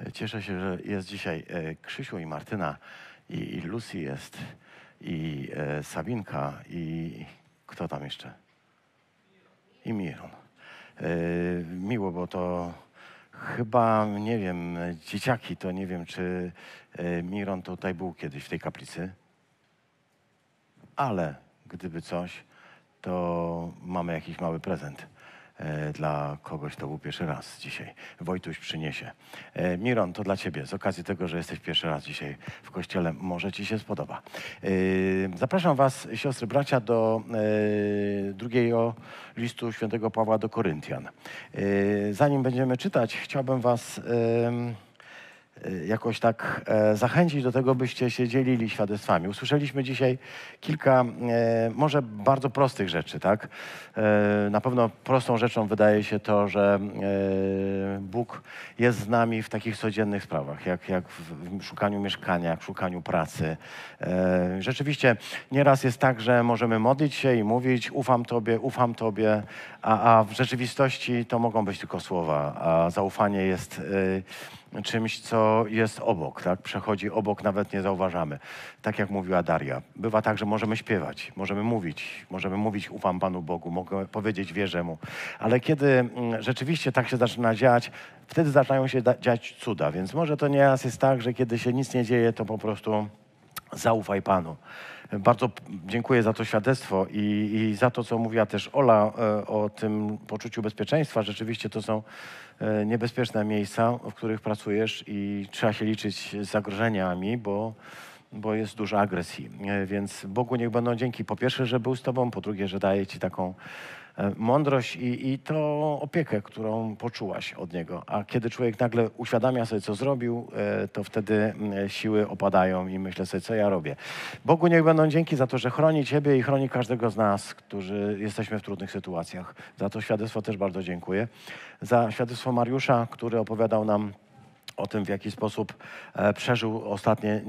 E, cieszę się, że jest dzisiaj e, Krzysiu i Martyna, i, i Lucy jest, i e, Sabinka, i kto tam jeszcze? I Miron. Miło, bo to chyba, nie wiem, dzieciaki, to nie wiem, czy Miron tutaj był kiedyś w tej kaplicy, ale gdyby coś, to mamy jakiś mały prezent. E, dla kogoś, to był pierwszy raz dzisiaj. Wojtuś przyniesie. E, Miron, to dla ciebie, z okazji tego, że jesteś pierwszy raz dzisiaj w kościele, może ci się spodoba. E, zapraszam was, siostry, bracia, do drugiego listu świętego Pawła do Koryntian. Zanim będziemy czytać, chciałbym was... Y, jakoś tak e, zachęcić do tego, byście się dzielili świadectwami. Usłyszeliśmy dzisiaj kilka e, może bardzo prostych rzeczy, tak? E, na pewno prostą rzeczą wydaje się to, że Bóg jest z nami w takich codziennych sprawach, jak, jak w szukaniu mieszkania, jak w szukaniu pracy. Rzeczywiście nieraz jest tak, że możemy modlić się i mówić ufam Tobie, ufam Tobie, a, a w rzeczywistości to mogą być tylko słowa, a zaufanie jest y, czymś, co jest obok, tak? Przechodzi obok, nawet nie zauważamy. Tak jak mówiła Daria, bywa tak, że możemy śpiewać, możemy mówić, możemy mówić ufam Panu Bogu, mogę powiedzieć wierzę Mu, ale kiedy mm, rzeczywiście tak się zaczyna dziać, wtedy zaczynają się dziać cuda, więc może to nieraz jest tak, że kiedy się nic nie dzieje, to po prostu zaufaj Panu. Bardzo dziękuję za to świadectwo i, i, za to, co mówiła też Ola e, o tym poczuciu bezpieczeństwa. Rzeczywiście to są e, niebezpieczne miejsca, w których pracujesz i trzeba się liczyć z zagrożeniami, bo bo jest dużo agresji. E, więc Bogu niech będą dzięki. Po pierwsze, że był z Tobą, po drugie, że daje Ci taką E, mądrość i, i tą opiekę, którą poczułaś od niego. A kiedy człowiek nagle uświadamia sobie, co zrobił, e, to wtedy siły opadają i myślę sobie, co ja robię. Bogu niech będą dzięki za to, że chroni Ciebie i chroni każdego z nas, którzy jesteśmy w trudnych sytuacjach. Za to świadectwo też bardzo dziękuję. Za świadectwo Mariusza, który opowiadał nam o tym, w jaki sposób e, przeżył ostatnie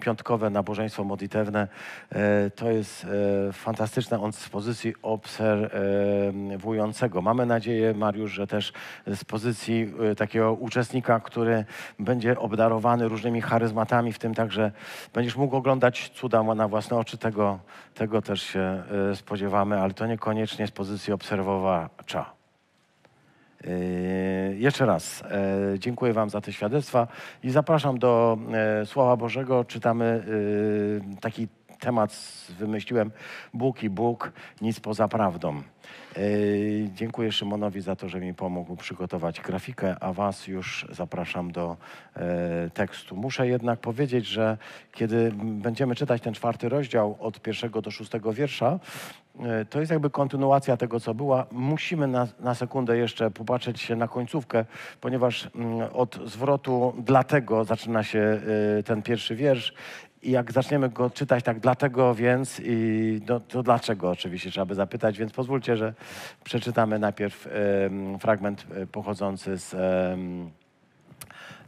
piątkowe nabożeństwo modlitewne. E, to jest e, fantastyczne. On z pozycji obserwującego. Mamy nadzieję, Mariusz, że też z pozycji takiego uczestnika, który będzie obdarowany różnymi charyzmatami, w tym także będziesz mógł oglądać cuda na własne oczy. Tego, tego też się spodziewamy, ale to niekoniecznie z pozycji obserwowacza. Yy, jeszcze raz e, dziękuję Wam za te świadectwa i zapraszam do e, Słowa Bożego. Czytamy e, taki temat wymyśliłem Bóg i Bóg, nic poza prawdą. E, dziękuję Szymonowi za to, że mi pomógł przygotować grafikę, a Was już zapraszam do e, tekstu. Muszę jednak powiedzieć, że kiedy będziemy czytać ten czwarty rozdział od pierwszego do szóstego wiersza, e, to jest jakby kontynuacja tego, co była. Musimy na, na sekundę jeszcze popatrzeć się na końcówkę, ponieważ mm, od zwrotu dlatego zaczyna się ten pierwszy wiersz i jak zaczniemy go czytać tak, dlaczego więc, i no, to dlaczego oczywiście trzeba by zapytać, więc pozwólcie, że przeczytamy najpierw fragment e, pochodzący z,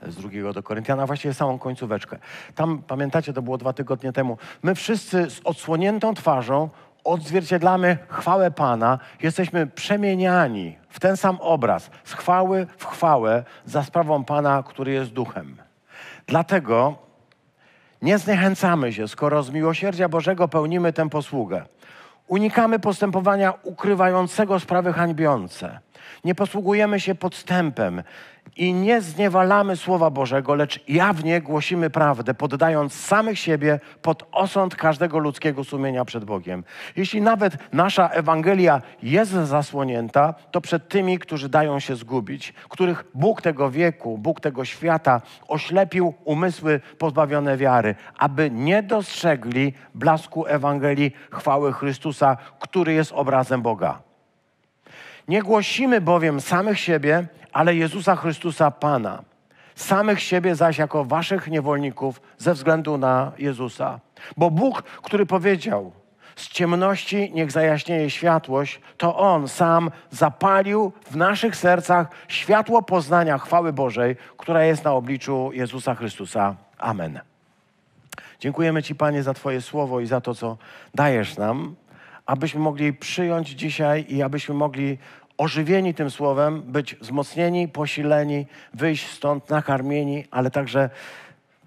z drugiego do Koryntiana, właściwie samą końcóweczkę. Tam, pamiętacie, to było dwa tygodnie temu. My wszyscy z odsłoniętą twarzą odzwierciedlamy chwałę Pana, jesteśmy przemieniani w ten sam obraz, z chwały w chwałę, za sprawą Pana, który jest duchem. Dlatego nie zniechęcamy się, skoro z miłosierdzia Bożego pełnimy tę posługę. Unikamy postępowania ukrywającego sprawy hańbiące. Nie posługujemy się podstępem, i nie zniewalamy Słowa Bożego, lecz jawnie głosimy prawdę, poddając samych siebie pod osąd każdego ludzkiego sumienia przed Bogiem. Jeśli nawet nasza Ewangelia jest zasłonięta, to przed tymi, którzy dają się zgubić, których Bóg tego wieku, Bóg tego świata oślepił umysły pozbawione wiary, aby nie dostrzegli blasku Ewangelii chwały Chrystusa, który jest obrazem Boga. Nie głosimy bowiem samych siebie, ale Jezusa Chrystusa Pana, samych siebie zaś jako waszych niewolników ze względu na Jezusa. Bo Bóg, który powiedział, z ciemności niech zajaśnieje światłość, to On sam zapalił w naszych sercach światło poznania chwały Bożej, która jest na obliczu Jezusa Chrystusa. Amen. Dziękujemy Ci, Panie, za Twoje słowo i za to, co dajesz nam, abyśmy mogli przyjąć dzisiaj i abyśmy mogli ożywieni tym słowem, być wzmocnieni, posileni, wyjść stąd nakarmieni, ale także,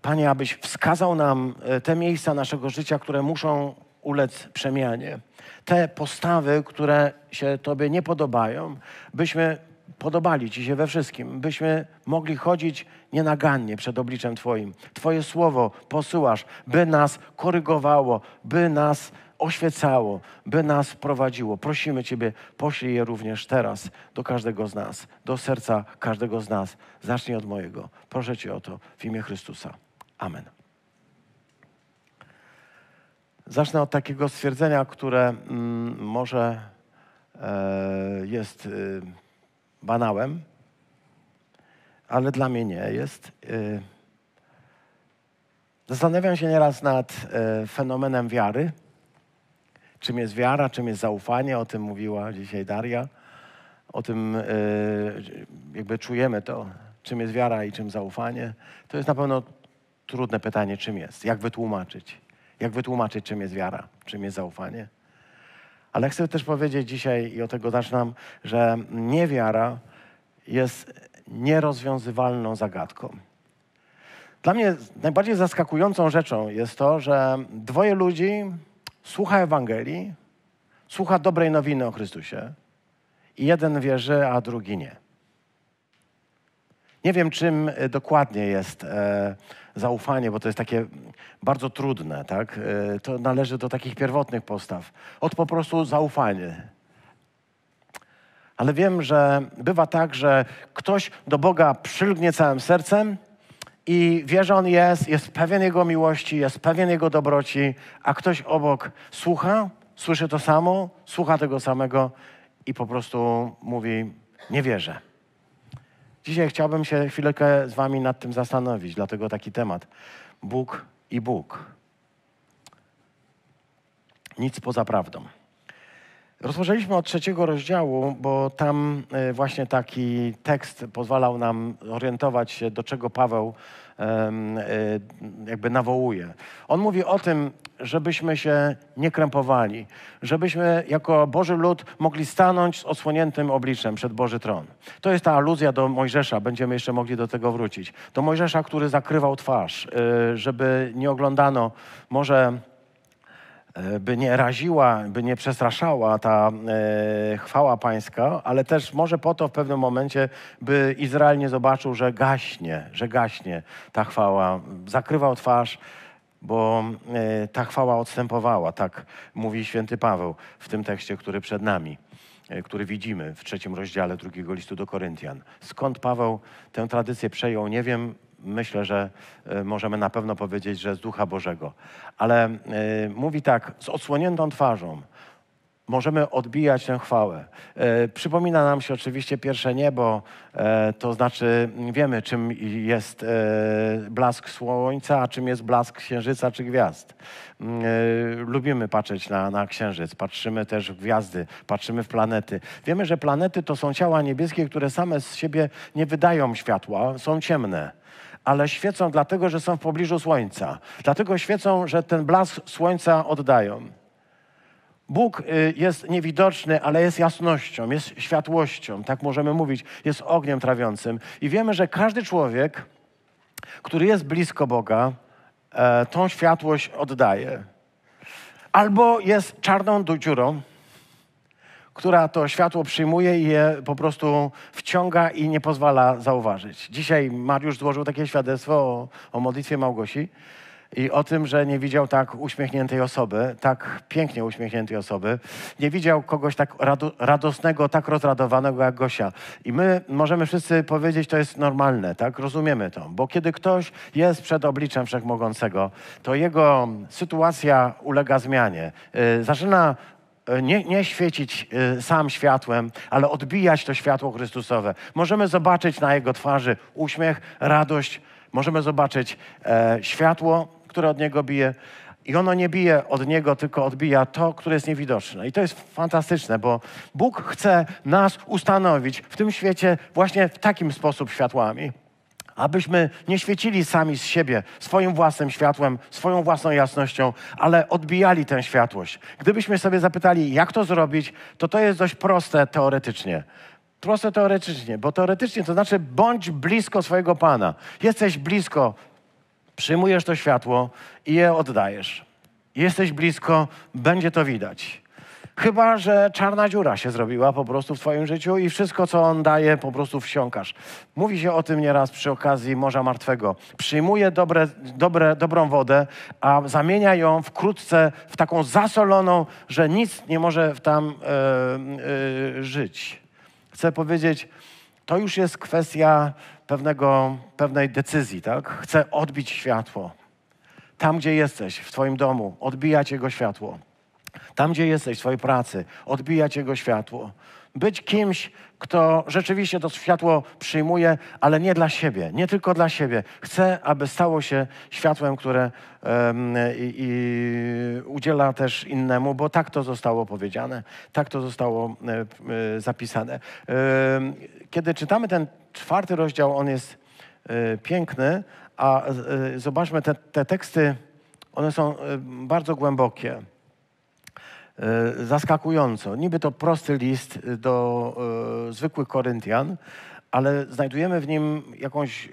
Panie, abyś wskazał nam e, te miejsca naszego życia, które muszą ulec przemianie. Te postawy, które się Tobie nie podobają, byśmy podobali Ci się we wszystkim, byśmy mogli chodzić nienagannie przed obliczem Twoim. Twoje słowo posyłasz, by nas korygowało, by nas oświecało, by nas prowadziło. Prosimy Ciebie, poślij je również teraz do każdego z nas, do serca każdego z nas. Zacznij od mojego. Proszę Cię o to w imię Chrystusa. Amen. Zacznę od takiego stwierdzenia, które mm, może e, jest. E, banałem, ale dla mnie nie jest. Y, zastanawiam się nieraz nad y, fenomenem wiary. Czym jest wiara, czym jest zaufanie, o tym mówiła dzisiaj Daria. O tym y, jakby czujemy to, czym jest wiara i czym zaufanie. To jest na pewno trudne pytanie, czym jest, jak wytłumaczyć. Jak wytłumaczyć, czym jest wiara, czym jest zaufanie. Ale chcę też powiedzieć dzisiaj, i od tego zaczynam, że niewiara jest nierozwiązywalną zagadką. Dla mnie najbardziej zaskakującą rzeczą jest to, że dwoje ludzi słucha Ewangelii, słucha dobrej nowiny o Chrystusie i jeden wierzy, a drugi nie. Nie wiem, czym dokładnie jest e, zaufanie, bo to jest takie bardzo trudne, tak? E, to należy do takich pierwotnych postaw. Od po prostu zaufanie. Ale wiem, że bywa tak, że ktoś do Boga przylgnie całym sercem i wie, że On jest, jest pewien Jego miłości, jest pewien Jego dobroci, a ktoś obok słucha, słyszy to samo, słucha tego samego i po prostu mówi, nie wierzę. Dzisiaj chciałbym się chwilkę z Wami nad tym zastanowić, dlatego taki temat. Bóg i Bóg. Nic poza prawdą. Rozpoczęliśmy od trzeciego rozdziału, bo tam e, właśnie taki tekst pozwalał nam orientować się, do czego Paweł Y, jakby nawołuje. On mówi o tym, żebyśmy się nie krępowali, żebyśmy jako Boży lud mogli stanąć z osłoniętym obliczem przed Boży tron. To jest ta aluzja do Mojżesza, będziemy jeszcze mogli do tego wrócić. Do Mojżesza, który zakrywał twarz, y, żeby nie oglądano może E, by nie raziła, by nie przestraszała ta e, chwała pańska, ale też może po to w pewnym momencie, by Izrael nie zobaczył, że gaśnie, że gaśnie ta chwała. Zakrywał twarz, bo e, ta chwała odstępowała, tak mówi święty Paweł w tym tekście, który przed nami e, który widzimy w trzecim rozdziale drugiego listu do Koryntian. Skąd Paweł tę tradycję przejął, nie wiem, myślę, że e, możemy na pewno powiedzieć, że z Ducha Bożego. Ale e, mówi tak, z odsłoniętą twarzą. Możemy odbijać tę chwałę. E, przypomina nam się oczywiście pierwsze niebo, to znaczy wiemy, czym jest blask słońca, a czym jest blask księżyca czy gwiazd. Mm, lubimy patrzeć na, na księżyc, patrzymy też w gwiazdy, patrzymy w planety. Wiemy, że planety to są ciała niebieskie, które same z siebie nie wydają światła, są ciemne ale świecą dlatego, że są w pobliżu słońca. Dlatego świecą, że ten blask słońca oddają. Bóg y, jest niewidoczny, ale jest jasnością, jest światłością, tak możemy mówić, jest ogniem trawiącym. I wiemy, że każdy człowiek, który jest blisko Boga, e, tą światłość oddaje. Albo jest czarną dziurą, która to światło przyjmuje i je po prostu wciąga i nie pozwala zauważyć. Dzisiaj Mariusz złożył takie świadectwo o, o modlitwie Małgosi i o tym, że nie widział tak uśmiechniętej osoby, tak pięknie uśmiechniętej osoby. Nie widział kogoś tak rado, radosnego, tak rozradowanego jak Gosia. I my możemy wszyscy powiedzieć, to jest normalne, tak? Rozumiemy to. Bo kiedy ktoś jest przed obliczem Wszechmogącego, to jego sytuacja ulega zmianie. Yy, zaczyna E, nie, nie świecić e, sam światłem, ale odbijać to światło Chrystusowe. Możemy zobaczyć na Jego twarzy uśmiech, radość, możemy zobaczyć e, światło, które od Niego bije. I ono nie bije od Niego, tylko odbija to, które jest niewidoczne. I to jest fantastyczne, bo Bóg chce nas ustanowić w tym świecie właśnie w takim sposób światłami abyśmy nie świecili sami z siebie swoim własnym światłem, swoją własną jasnością, ale odbijali tę światłość. Gdybyśmy sobie zapytali, jak to zrobić, to to jest dość proste teoretycznie. Proste teoretycznie, bo teoretycznie to znaczy bądź blisko swojego Pana. Jesteś blisko, przyjmujesz to światło i je oddajesz. Jesteś blisko, będzie to widać. Chyba, że czarna dziura się zrobiła po prostu w twoim życiu i wszystko, co on daje, po prostu wsiąkasz. Mówi się o tym nieraz przy okazji Morza Martwego. Przyjmuje dobre, dobre, dobrą wodę, a zamienia ją wkrótce w taką zasoloną, że nic nie może tam e, e, żyć. Chcę powiedzieć, to już jest kwestia pewnego, pewnej decyzji, tak? Chcę odbić światło. Tam, gdzie jesteś, w Twoim domu, odbijać jego światło tam gdzie jesteś, w swojej pracy, odbijać Jego światło. Być kimś, kto rzeczywiście to światło przyjmuje, ale nie dla siebie, nie tylko dla siebie. Chcę, aby stało się światłem, które um, i, i udziela też innemu, bo tak to zostało powiedziane, tak to zostało e, e, zapisane. kiedy czytamy ten czwarty rozdział, on jest e, piękny, a zobaczmy te, te teksty, one są bardzo głębokie. E, zaskakująco. Niby to prosty list do e, zwykłych Koryntian, ale znajdujemy w nim jakąś, e,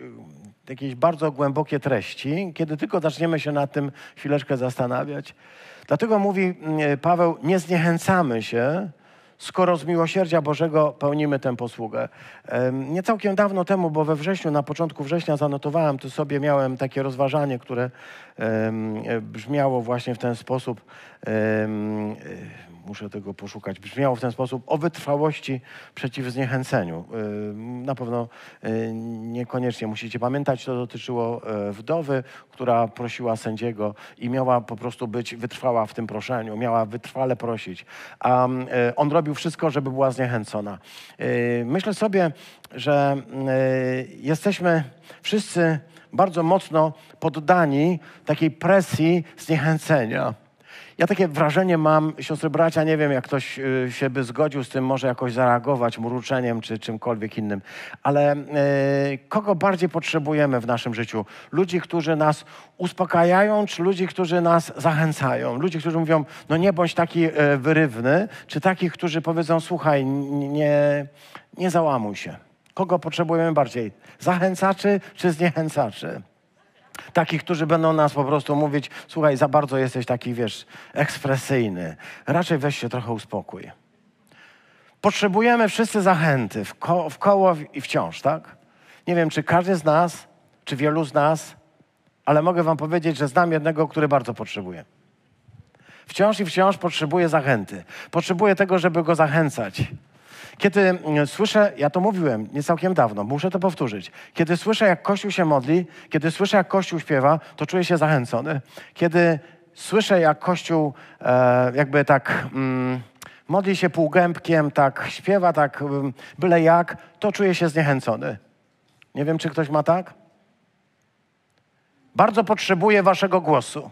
jakieś bardzo głębokie treści, kiedy tylko zaczniemy się nad tym chwileczkę zastanawiać. Dlatego mówi mm, Paweł, nie zniechęcamy się, skoro z miłosierdzia Bożego pełnimy tę posługę. Nie całkiem dawno temu, bo we wrześniu, na początku września zanotowałem to sobie, miałem takie rozważanie, które e, brzmiało właśnie w ten sposób muszę tego poszukać, brzmiało w ten sposób, o wytrwałości przeciw zniechęceniu. Y, na pewno y, niekoniecznie musicie pamiętać, to dotyczyło y, wdowy, która prosiła sędziego i miała po prostu być wytrwała w tym proszeniu, miała wytrwale prosić. A mm, on robił wszystko, żeby była zniechęcona. Myślę sobie, że jesteśmy wszyscy bardzo mocno poddani takiej presji zniechęcenia. Ja takie wrażenie mam, siostry bracia, nie wiem, jak ktoś y, się by zgodził z tym, może jakoś zareagować mruczeniem czy czymkolwiek innym, ale yy, kogo bardziej potrzebujemy w naszym życiu? Ludzi, którzy nas uspokajają, czy ludzi, którzy nas zachęcają? Ludzi, którzy mówią, no nie bądź taki yy, wyrywny, czy takich, którzy powiedzą, słuchaj, nie, nie załamuj się. Kogo potrzebujemy bardziej? Zachęcaczy czy zniechęcaczy? takich, którzy będą nas po prostu mówić, słuchaj, za bardzo jesteś taki, wiesz, ekspresyjny. Raczej weź się trochę uspokój. Potrzebujemy wszyscy zachęty w, ko- w koło i wciąż, tak? Nie wiem, czy każdy z nas, czy wielu z nas, ale mogę wam powiedzieć, że znam jednego, który bardzo potrzebuje. Wciąż i wciąż potrzebuje zachęty. Potrzebuje tego, żeby go zachęcać. Kiedy mm, słyszę, ja to mówiłem nie całkiem dawno, muszę to powtórzyć. Kiedy słyszę, jak Kościół się modli, kiedy słyszę, jak Kościół śpiewa, to czuję się zachęcony. Kiedy słyszę, jak Kościół e, jakby tak mm, modli się półgębkiem, tak śpiewa, tak mm, byle jak, to czuję się zniechęcony. Nie wiem, czy ktoś ma tak? Bardzo potrzebuję waszego głosu.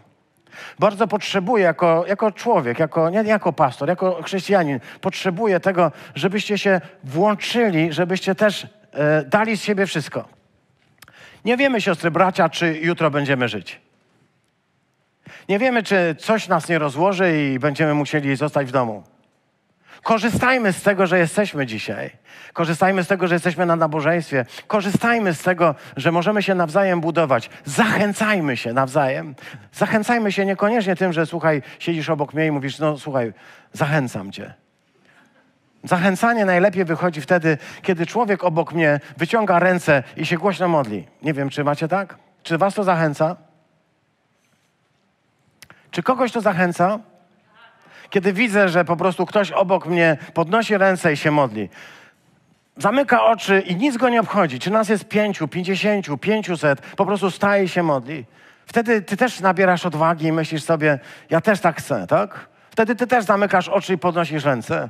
Bardzo potrzebuję jako, jako człowiek, jako, nie jako pastor, jako chrześcijanin, potrzebuję tego, żebyście się włączyli, żebyście też e, dali z siebie wszystko. Nie wiemy, siostry, bracia, czy jutro będziemy żyć. Nie wiemy, czy coś nas nie rozłoży i będziemy musieli zostać w domu. Korzystajmy z tego, że jesteśmy dzisiaj. Korzystajmy z tego, że jesteśmy na nabożeństwie. Korzystajmy z tego, że możemy się nawzajem budować. Zachęcajmy się nawzajem. Zachęcajmy się niekoniecznie tym, że słuchaj, siedzisz obok mnie i mówisz, no słuchaj, zachęcam cię. Zachęcanie najlepiej wychodzi wtedy, kiedy człowiek obok mnie wyciąga ręce i się głośno modli. Nie wiem, czy macie tak? Czy was to zachęca? Czy kogoś to zachęca? kiedy widzę, że po prostu ktoś obok mnie podnosi ręce i się modli, zamyka oczy i nic go nie obchodzi, czy nas jest pięciu, pięćdziesięciu, pięciuset, po prostu staje i się modli, wtedy ty też nabierasz odwagi i myślisz sobie, ja też tak chcę, tak? Wtedy ty też zamykasz oczy i podnosisz ręce.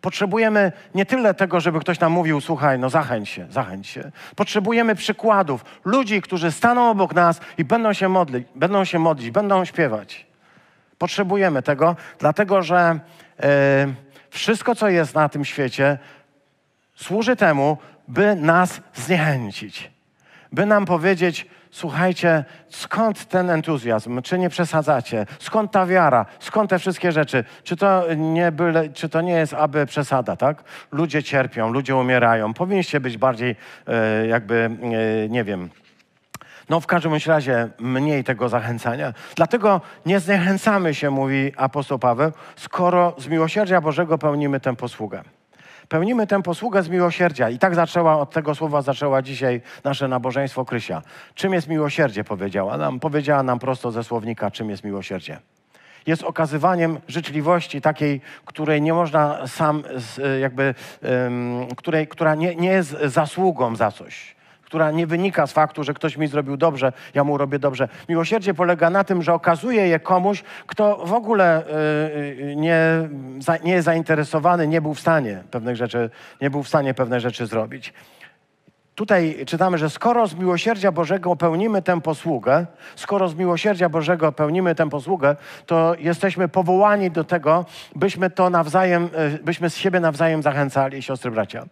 Potrzebujemy nie tyle tego, żeby ktoś nam mówił, słuchaj, no zachęć się, zachęć się. Potrzebujemy przykładów, ludzi, którzy staną obok nas i będą się modlić, będą się modlić, będą śpiewać. Potrzebujemy tego, dlatego że e, wszystko, co jest na tym świecie, służy temu, by nas zniechęcić, by nam powiedzieć, słuchajcie, skąd ten entuzjazm? Czy nie przesadzacie? Skąd ta wiara? Skąd te wszystkie rzeczy? Czy to nie, byle, czy to nie jest aby przesada, tak? Ludzie cierpią, ludzie umierają. Powinniście być bardziej e, jakby, e, nie wiem, no w każdym razie mniej tego zachęcania. Dlatego nie zniechęcamy się, mówi apostoł Paweł, skoro z miłosierdzia Bożego pełnimy tę posługę. Pełnimy tę posługę z miłosierdzia. I tak zaczęła, od tego słowa zaczęła dzisiaj nasze nabożeństwo Krysia. Czym jest miłosierdzie, powiedziała nam. Powiedziała nam prosto ze słownika, czym jest miłosierdzie jest okazywaniem życzliwości takiej, której nie można sam, jakby, której, która nie, nie jest zasługą za coś która nie wynika z faktu, że ktoś mi zrobił dobrze, ja mu robię dobrze. Miłosierdzie polega na tym, że okazuje je komuś, kto w ogóle yy, nie, za, nie jest zainteresowany, nie był w stanie pewnych rzeczy, nie był w stanie pewne rzeczy zrobić. Tutaj czytamy, że skoro z miłosierdzia Bożego pełnimy tę posługę, skoro z miłosierdzia Bożego pełnimy tę posługę, to jesteśmy powołani do tego, byśmy to nawzajem, e, byśmy z siebie nawzajem zachęcali, siostry bracia.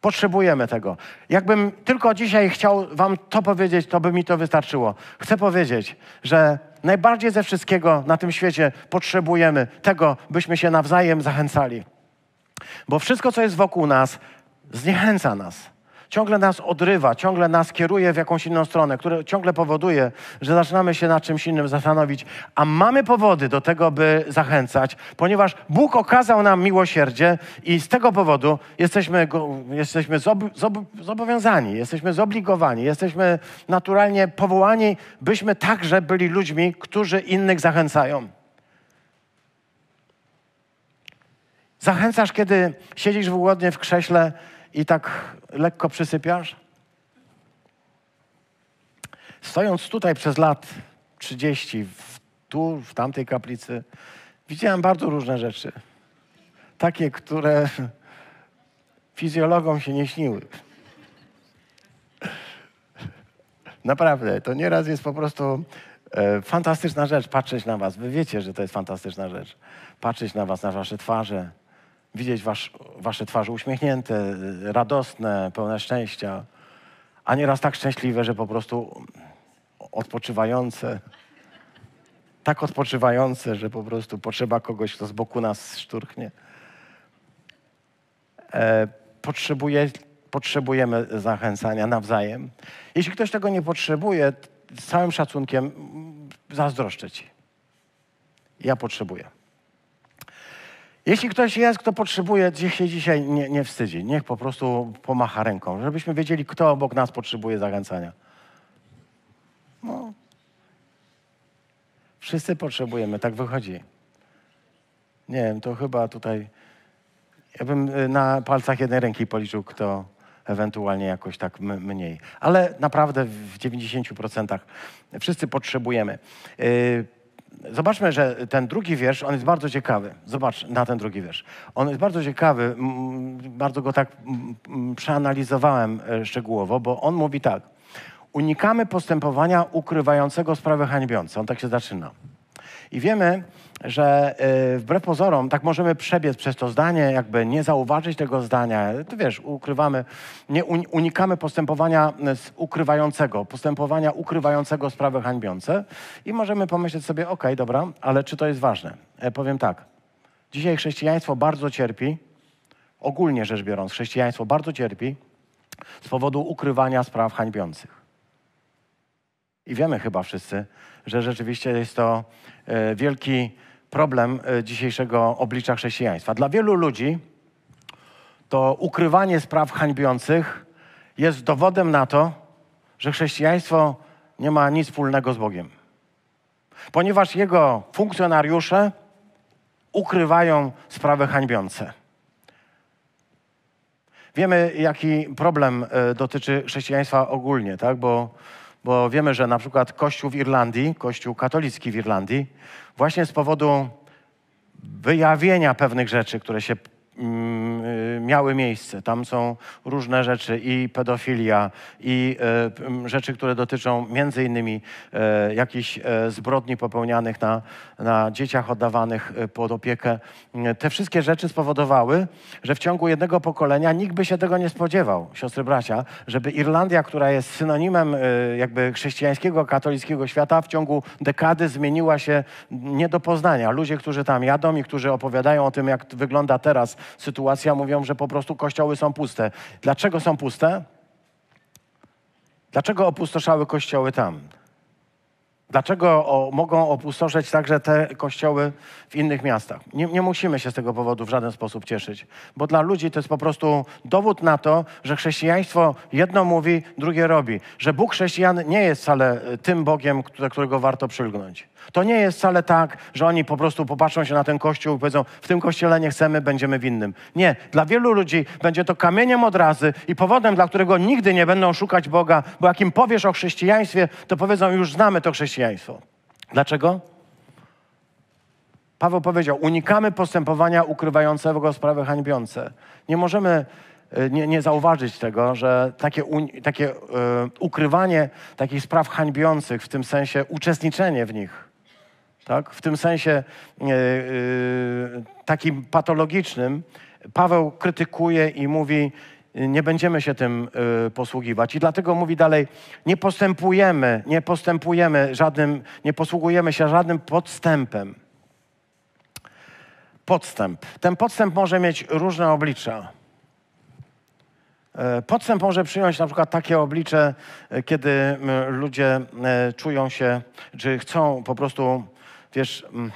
Potrzebujemy tego. Jakbym tylko dzisiaj chciał Wam to powiedzieć, to by mi to wystarczyło. Chcę powiedzieć, że najbardziej ze wszystkiego na tym świecie potrzebujemy tego, byśmy się nawzajem zachęcali. Bo wszystko, co jest wokół nas, zniechęca nas ciągle nas odrywa, ciągle nas kieruje w jakąś inną stronę, które ciągle powoduje, że zaczynamy się nad czymś innym zastanowić, a mamy powody do tego, by zachęcać, ponieważ Bóg okazał nam miłosierdzie i z tego powodu jesteśmy, jesteśmy zob, zob, zobowiązani, jesteśmy zobligowani, jesteśmy naturalnie powołani, byśmy także byli ludźmi, którzy innych zachęcają. Zachęcasz, kiedy siedzisz wygodnie w krześle, i tak lekko przysypiasz? Stojąc tutaj przez lat 30, w, tu, w tamtej kaplicy, widziałem bardzo różne rzeczy. Takie, które fizjologom się nie śniły. Naprawdę, to nieraz jest po prostu e, fantastyczna rzecz patrzeć na Was. Wy wiecie, że to jest fantastyczna rzecz. Patrzeć na Was, na Wasze twarze, widzieć wasz, wasze twarze uśmiechnięte, radosne, pełne szczęścia, a nieraz tak szczęśliwe, że po prostu odpoczywające. Tak odpoczywające, że po prostu potrzeba kogoś, kto z boku nas szturchnie. E, potrzebuje, potrzebujemy zachęcania nawzajem. Jeśli ktoś tego nie potrzebuje, z całym szacunkiem zazdroszczę ci. Ja potrzebuję. Jeśli ktoś jest, kto potrzebuje, niech się dzisiaj nie, nie wstydzi. Niech po prostu pomacha ręką, żebyśmy wiedzieli, kto obok nas potrzebuje zachęcania. No. Wszyscy potrzebujemy, tak wychodzi. Nie wiem, to chyba tutaj. Ja bym y, na palcach jednej ręki policzył, kto ewentualnie jakoś tak mniej. Ale naprawdę w 90% wszyscy potrzebujemy. Yy, Zobaczmy, że ten drugi wiersz, on jest bardzo ciekawy. Zobacz na ten drugi wiersz. On jest bardzo ciekawy, bardzo go tak przeanalizowałem e, szczegółowo, bo on mówi tak. Unikamy postępowania ukrywającego sprawy hańbiące. On tak się zaczyna. I wiemy, że y, wbrew pozorom, tak możemy przebiec przez to zdanie, jakby nie zauważyć tego zdania. To wiesz, ukrywamy, nie unikamy postępowania ukrywającego, postępowania ukrywającego sprawy hańbiące i możemy pomyśleć sobie, okej, okay, dobra, ale czy to jest ważne? E, powiem tak, dzisiaj chrześcijaństwo bardzo cierpi, ogólnie rzecz biorąc, chrześcijaństwo bardzo cierpi z powodu ukrywania spraw hańbiących. I wiemy chyba wszyscy, że rzeczywiście jest to e, wielki problem e, dzisiejszego oblicza chrześcijaństwa. Dla wielu ludzi to ukrywanie spraw hańbiących jest dowodem na to, że chrześcijaństwo nie ma nic wspólnego z Bogiem. Ponieważ jego funkcjonariusze ukrywają sprawy hańbiące. Wiemy, jaki problem e, dotyczy chrześcijaństwa ogólnie, tak? bo bo wiemy, że na przykład Kościół w Irlandii, Kościół katolicki w Irlandii, właśnie z powodu wyjawienia pewnych rzeczy, które się Mm, y, miały miejsce. Tam są różne rzeczy i pedofilia, i y, rzeczy, które dotyczą między innymi e, jakichś e, zbrodni popełnianych na, na dzieciach oddawanych e, pod opiekę. Mm, te wszystkie rzeczy spowodowały, że w ciągu jednego pokolenia nikt by się tego nie spodziewał, siostry bracia, żeby Irlandia, która jest synonimem jakby chrześcijańskiego, katolickiego świata, w ciągu dekady zmieniła się nie do poznania. Ludzie, którzy tam jadą i którzy opowiadają o tym, jak wygląda teraz sytuacja, mówią, że po prostu kościoły są puste. Dlaczego są puste? Dlaczego opustoszały kościoły tam? Dlaczego o, mogą opustoszeć także te kościoły w innych miastach? Nie, nie, musimy się z tego powodu w żaden sposób cieszyć, bo dla ludzi to jest po prostu dowód na to, że chrześcijaństwo jedno mówi, drugie robi. Że Bóg chrześcijan nie jest wcale y, tym Bogiem, do którego warto przylgnąć. To nie jest wcale tak, że oni po prostu popatrzą się na ten kościół i powiedzą, w tym kościele nie chcemy, będziemy w innym. Nie, dla wielu ludzi będzie to kamieniem odrazy i powodem, dla którego nigdy nie będą szukać Boga, bo jak im powiesz o chrześcijaństwie, to powiedzą, już znamy to chrześcijaństwo. Dlaczego? Paweł powiedział, unikamy postępowania ukrywającego sprawy hańbiące. Nie możemy y, nie, nie, zauważyć tego, że takie, takie y, ukrywanie takich spraw hańbiących, w tym sensie uczestniczenie w nich, tak? w tym sensie yy, takim patologicznym, Paweł krytykuje i mówi, nie będziemy się tym y, posługiwać. I dlatego mówi dalej, nie postępujemy, nie postępujemy żadnym, nie posługujemy się żadnym podstępem. Podstęp. Ten podstęp może mieć różne oblicza. podstęp może przyjąć na przykład takie oblicze, kiedy ludzie czują się, czy chcą po prostu wiesz, mm,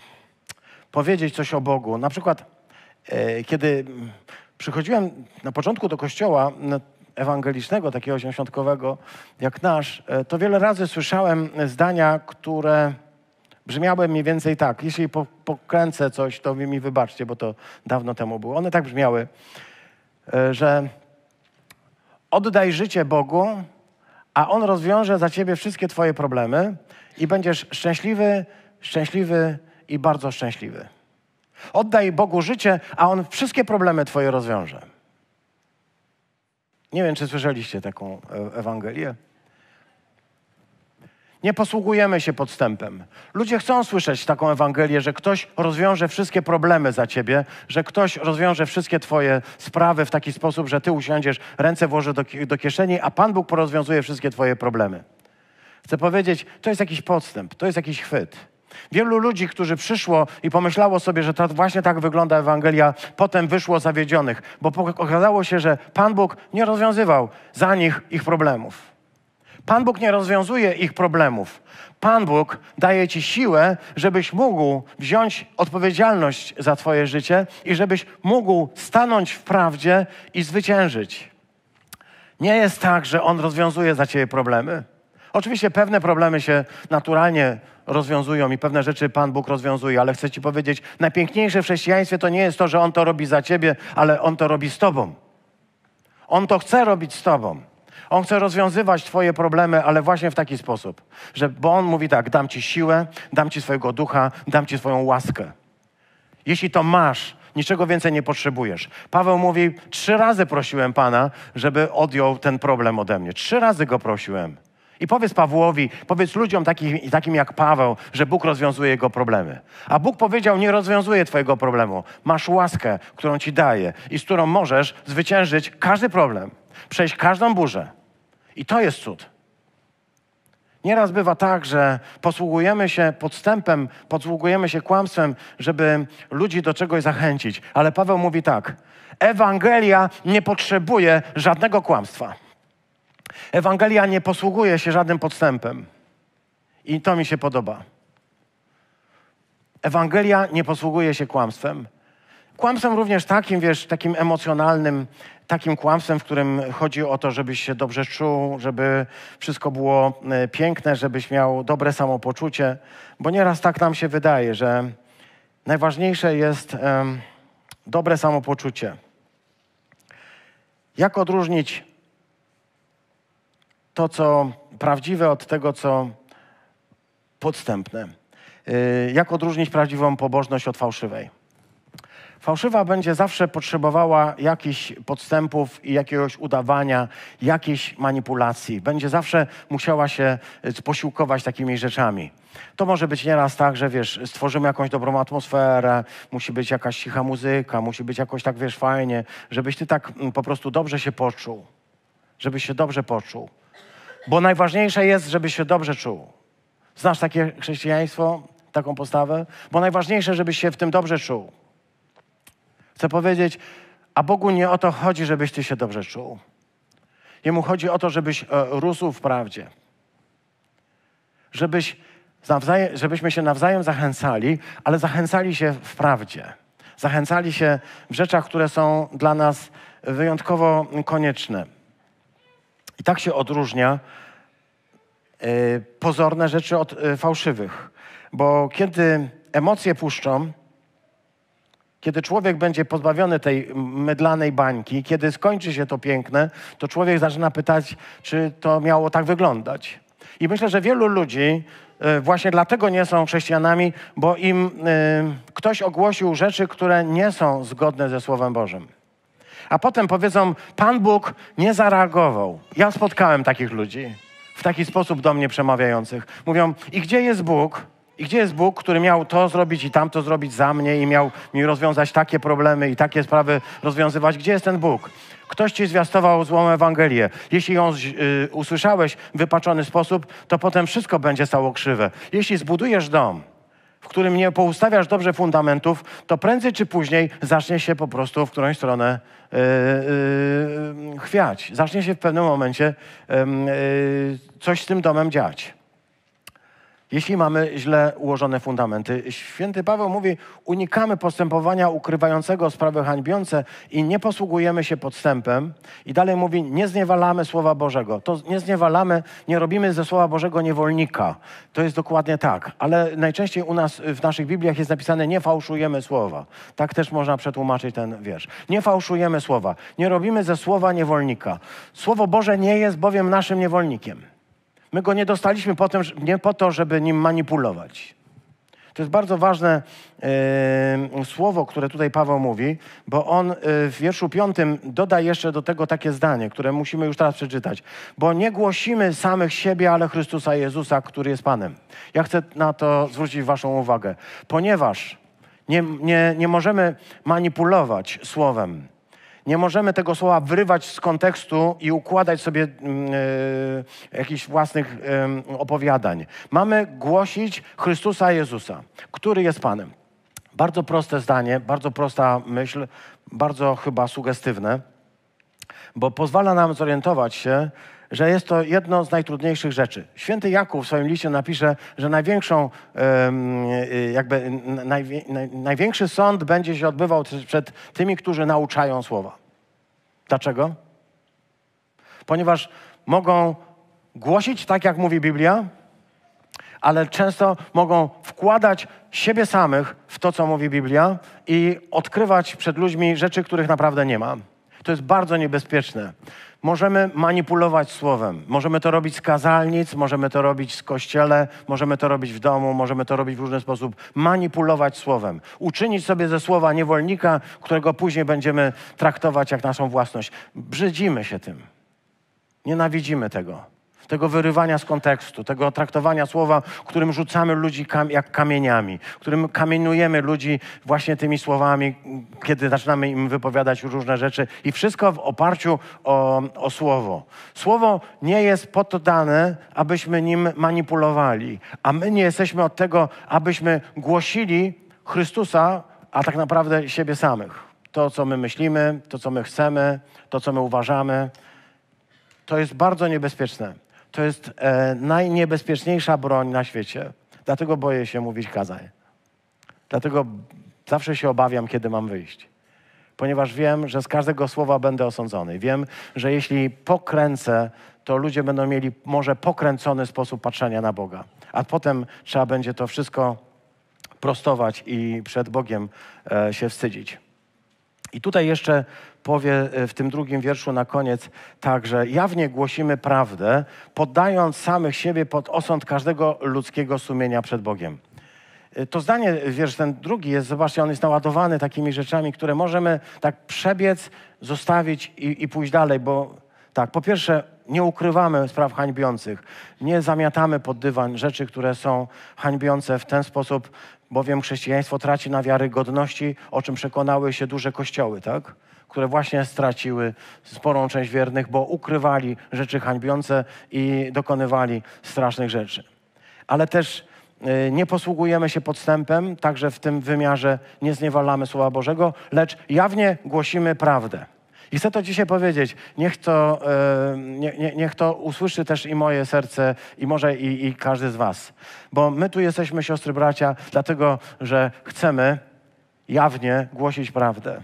powiedzieć coś o Bogu. Na przykład, e, kiedy mm, przychodziłem na początku do kościoła ewangelicznego, takiego świątkowego, jak nasz, e, to wiele razy słyszałem zdania, które brzmiały mniej więcej tak. Jeśli pokręcę coś, to mi wybaczcie, bo to dawno temu było. One tak brzmiały, e, że oddaj życie Bogu, a On rozwiąże za ciebie wszystkie twoje problemy i będziesz szczęśliwy, szczęśliwy i bardzo szczęśliwy. Oddaj Bogu życie, a On wszystkie problemy Twoje rozwiąże. Nie wiem, czy słyszeliście taką e, Ewangelię. Nie posługujemy się podstępem. Ludzie chcą słyszeć taką Ewangelię, że ktoś rozwiąże wszystkie problemy za ciebie, że ktoś rozwiąże wszystkie twoje sprawy w taki sposób, że ty usiądziesz, ręce włoży do, do kieszeni, a Pan Bóg porozwiązuje wszystkie twoje problemy. Chcę powiedzieć, to jest jakiś podstęp, to jest jakiś chwyt. Wielu ludzi, którzy przyszło i pomyślało sobie, że to właśnie tak wygląda Ewangelia, potem wyszło zawiedzionych, bo okazało się, że Pan Bóg nie rozwiązywał za nich ich problemów. Pan Bóg nie rozwiązuje ich problemów. Pan Bóg daje ci siłę, żebyś mógł wziąć odpowiedzialność za Twoje życie i żebyś mógł stanąć w prawdzie i zwyciężyć. Nie jest tak, że On rozwiązuje za Ciebie problemy. Oczywiście pewne problemy się naturalnie rozwiązują i pewne rzeczy Pan Bóg rozwiązuje, ale chcę Ci powiedzieć, najpiękniejsze w chrześcijaństwie to nie jest to, że On to robi za Ciebie, ale On to robi z Tobą. On to chce robić z Tobą. On chce rozwiązywać Twoje problemy, ale właśnie w taki sposób, że, bo On mówi tak, dam Ci siłę, dam Ci swojego ducha, dam Ci swoją łaskę. Jeśli to masz, niczego więcej nie potrzebujesz. Paweł mówi, trzy razy prosiłem Pana, żeby odjął ten problem ode mnie. Trzy razy go prosiłem. I powiedz Pawłowi, powiedz ludziom takim, takim jak Paweł, że Bóg rozwiązuje jego problemy. A Bóg powiedział, nie rozwiązuje twojego problemu. Masz łaskę, którą ci daje i z którą możesz zwyciężyć każdy problem, przejść każdą burzę. I to jest cud. Nieraz bywa tak, że posługujemy się podstępem, posługujemy się kłamstwem, żeby ludzi do czegoś zachęcić. Ale Paweł mówi tak: Ewangelia nie potrzebuje żadnego kłamstwa. Ewangelia nie posługuje się żadnym podstępem. I to mi się podoba. Ewangelia nie posługuje się kłamstwem. Kłamstwem również takim, wiesz, takim emocjonalnym, takim kłamstwem, w którym chodzi o to, żebyś się dobrze czuł, żeby wszystko było e, piękne, żebyś miał dobre samopoczucie, bo nieraz tak nam się wydaje, że najważniejsze jest um, dobre samopoczucie. Jak odróżnić to, co prawdziwe, od tego, co podstępne. Y, jak odróżnić prawdziwą pobożność od fałszywej? Fałszywa będzie zawsze potrzebowała jakichś podstępów i jakiegoś udawania, jakiejś manipulacji. Będzie zawsze musiała się y, posiłkować takimi rzeczami. To może być nieraz tak, że wiesz, stworzymy jakąś dobrą atmosferę, musi być jakaś cicha muzyka, musi być jakoś tak, wiesz, fajnie, żebyś ty tak mm, po prostu dobrze się poczuł. Żebyś się dobrze poczuł. Bo najważniejsze jest, żeby się dobrze czuł. Znasz takie chrześcijaństwo, taką postawę? Bo najważniejsze, żebyś się w tym dobrze czuł. Chcę powiedzieć, a Bogu nie o to chodzi, żebyś ty się dobrze czuł. Jemu chodzi o to, żebyś e, rósł w prawdzie. Żebyś nawzajem, żebyśmy się nawzajem zachęcali, ale zachęcali się w prawdzie. Zachęcali się w rzeczach, które są dla nas wyjątkowo konieczne. I tak się odróżnia e, pozorne rzeczy od e, fałszywych. Bo kiedy emocje puszczą, kiedy człowiek będzie pozbawiony tej mydlanej bańki, kiedy skończy się to piękne, to człowiek zaczyna pytać, czy to miało tak wyglądać. I myślę, że wielu ludzi e, właśnie dlatego nie są chrześcijanami, bo im ktoś ogłosił rzeczy, które nie są zgodne ze Słowem Bożym a potem powiedzą: Pan Bóg nie zareagował. Ja spotkałem takich ludzi, w taki sposób do mnie przemawiających. Mówią: I gdzie jest Bóg? I gdzie jest Bóg, który miał to zrobić i tamto zrobić za mnie i miał mi rozwiązać takie problemy i takie sprawy rozwiązywać? Gdzie jest ten Bóg? Ktoś ci zwiastował złą Ewangelię. Jeśli ją y, usłyszałeś w wypaczony sposób, to potem wszystko będzie stało krzywe. Jeśli zbudujesz dom, w którym nie poustawiasz dobrze fundamentów, to prędzej czy później zacznie się po prostu w którąś stronę yy, yy, chwiać. Zacznie się w pewnym momencie yy, coś z tym domem dziać jeśli mamy źle ułożone fundamenty. Święty Paweł mówi, unikamy postępowania ukrywającego sprawy hańbiące i nie posługujemy się podstępem. I dalej mówi, nie zniewalamy Słowa Bożego. To nie zniewalamy, nie robimy ze Słowa Bożego niewolnika. To jest dokładnie tak. Ale najczęściej u nas w naszych Bibliach jest napisane, nie fałszujemy Słowa. Tak też można przetłumaczyć ten wiersz. Nie fałszujemy Słowa. Nie robimy ze Słowa niewolnika. Słowo Boże nie jest bowiem naszym niewolnikiem. My go nie dostaliśmy nie po to, żeby nim manipulować. To jest bardzo ważne słowo, które tutaj Paweł mówi, bo on y, w wierszu piątym doda jeszcze do tego takie zdanie, które musimy już teraz przeczytać. Bo nie głosimy samych siebie, ale Chrystusa Jezusa, który jest Panem. Ja chcę na to zwrócić Waszą uwagę, ponieważ nie, nie, nie możemy manipulować słowem. Nie możemy tego słowa wyrywać z kontekstu i układać sobie yy, jakichś własnych yy, opowiadań. Mamy głosić Chrystusa Jezusa, który jest Panem. Bardzo proste zdanie, bardzo prosta myśl, bardzo chyba sugestywne, bo pozwala nam zorientować się, że jest to jedno z najtrudniejszych rzeczy. Święty Jakub w swoim liście napisze, że największą, y, y, jakby najwie, naj, największy sąd będzie się odbywał przed tymi, którzy nauczają słowa. Dlaczego? Ponieważ mogą głosić tak, jak mówi Biblia, ale często mogą wkładać siebie samych w to, co mówi Biblia i odkrywać przed ludźmi rzeczy, których naprawdę nie ma. To jest bardzo niebezpieczne możemy manipulować słowem. Możemy to robić z kazalnic, możemy to robić z kościele, możemy to robić w domu, możemy to robić w różny sposób. Manipulować słowem. Uczynić sobie ze słowa niewolnika, którego później będziemy traktować jak naszą własność. Brzydzimy się tym. Nienawidzimy tego tego wyrywania z kontekstu, tego traktowania słowa, którym rzucamy ludzi kam jak kamieniami, którym kamienujemy ludzi właśnie tymi słowami, kiedy zaczynamy im wypowiadać różne rzeczy i wszystko w oparciu o, o słowo. Słowo nie jest po to dane, abyśmy nim manipulowali, a my nie jesteśmy od tego, abyśmy głosili Chrystusa, a tak naprawdę siebie samych. To, co my myślimy, to, co my chcemy, to, co my uważamy, to jest bardzo niebezpieczne to jest e, najniebezpieczniejsza broń na świecie. Dlatego boję się mówić kazań. Dlatego zawsze się obawiam, kiedy mam wyjść. Ponieważ wiem, że z każdego słowa będę osądzony. Wiem, że jeśli pokręcę, to ludzie będą mieli może pokręcony sposób patrzenia na Boga. A potem trzeba będzie to wszystko prostować i przed Bogiem e, się wstydzić. I tutaj jeszcze powie e, w tym drugim wierszu na koniec także jawnie głosimy prawdę, poddając samych siebie pod osąd każdego ludzkiego sumienia przed Bogiem. E, to zdanie, wiersz ten drugi jest, zobaczcie, on jest naładowany takimi rzeczami, które możemy tak przebiec, zostawić i, i pójść dalej, bo tak, po pierwsze, nie ukrywamy spraw hańbiących, nie zamiatamy pod dywan rzeczy, które są hańbiące w ten sposób, bowiem chrześcijaństwo traci na wiarygodności, o czym przekonały się duże kościoły, tak? które właśnie straciły sporą część wiernych, bo ukrywali rzeczy hańbiące i dokonywali strasznych rzeczy. Ale też y, nie posługujemy się podstępem, także w tym wymiarze nie zniewalamy Słowa Bożego, lecz jawnie głosimy prawdę. I chcę to dzisiaj powiedzieć. Niech to, e, nie, nie, niech to usłyszy też i moje serce, i może i, i każdy z Was. Bo my tu jesteśmy, siostry, bracia, dlatego, że chcemy jawnie głosić prawdę.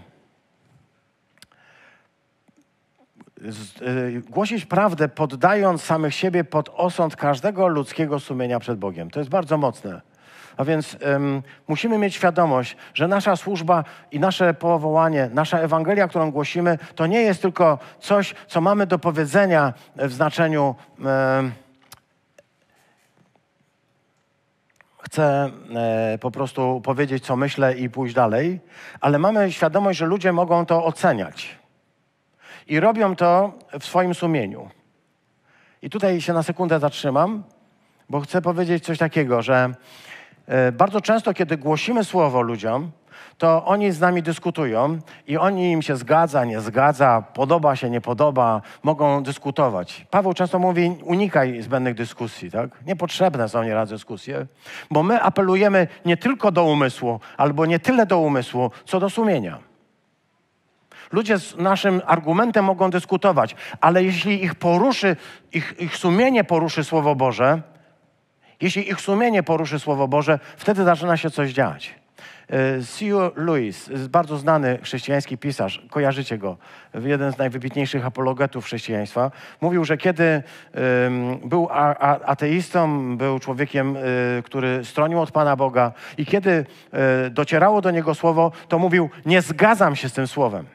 E, głosić prawdę, poddając samych siebie pod osąd każdego ludzkiego sumienia przed Bogiem. To jest bardzo mocne. A więc musimy mieć świadomość, że nasza służba i nasze powołanie, nasza Ewangelia, którą głosimy, to nie jest tylko coś, co mamy do powiedzenia w znaczeniu. chcę e, po prostu powiedzieć, co myślę i pójść dalej, ale mamy świadomość, że ludzie mogą to oceniać. I robią to w swoim sumieniu. I tutaj się na sekundę zatrzymam, bo chcę powiedzieć coś takiego, że E, bardzo często, kiedy głosimy słowo ludziom, to oni z nami dyskutują i oni im się zgadza, nie zgadza, podoba się, nie podoba, mogą dyskutować. Paweł często mówi, unikaj zbędnych dyskusji, tak? Niepotrzebne są nieraz dyskusje, bo my apelujemy nie tylko do umysłu, albo nie tyle do umysłu, co do sumienia. Ludzie z naszym argumentem mogą dyskutować, ale jeśli ich poruszy, ich, ich sumienie poruszy Słowo Boże, jeśli ich sumienie poruszy Słowo Boże, wtedy zaczyna się coś dziać. E, C.U. Lewis, bardzo znany chrześcijański pisarz, kojarzycie go, jeden z najwybitniejszych apologetów chrześcijaństwa, mówił, że kiedy um, był a, a, ateistą, był człowiekiem, y, który stronił od Pana Boga i kiedy y, docierało do niego słowo, to mówił, nie zgadzam się z tym słowem.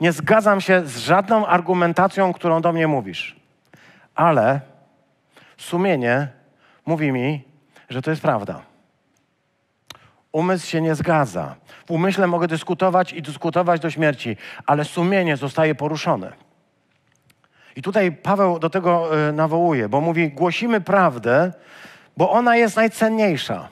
Nie zgadzam się z żadną argumentacją, którą do mnie mówisz. Ale sumienie mówi mi, że to jest prawda. Umysł się nie zgadza. W umyśle mogę dyskutować i dyskutować do śmierci, ale sumienie zostaje poruszone. I tutaj Paweł do tego e, nawołuje, bo mówi: Głosimy prawdę, bo ona jest najcenniejsza.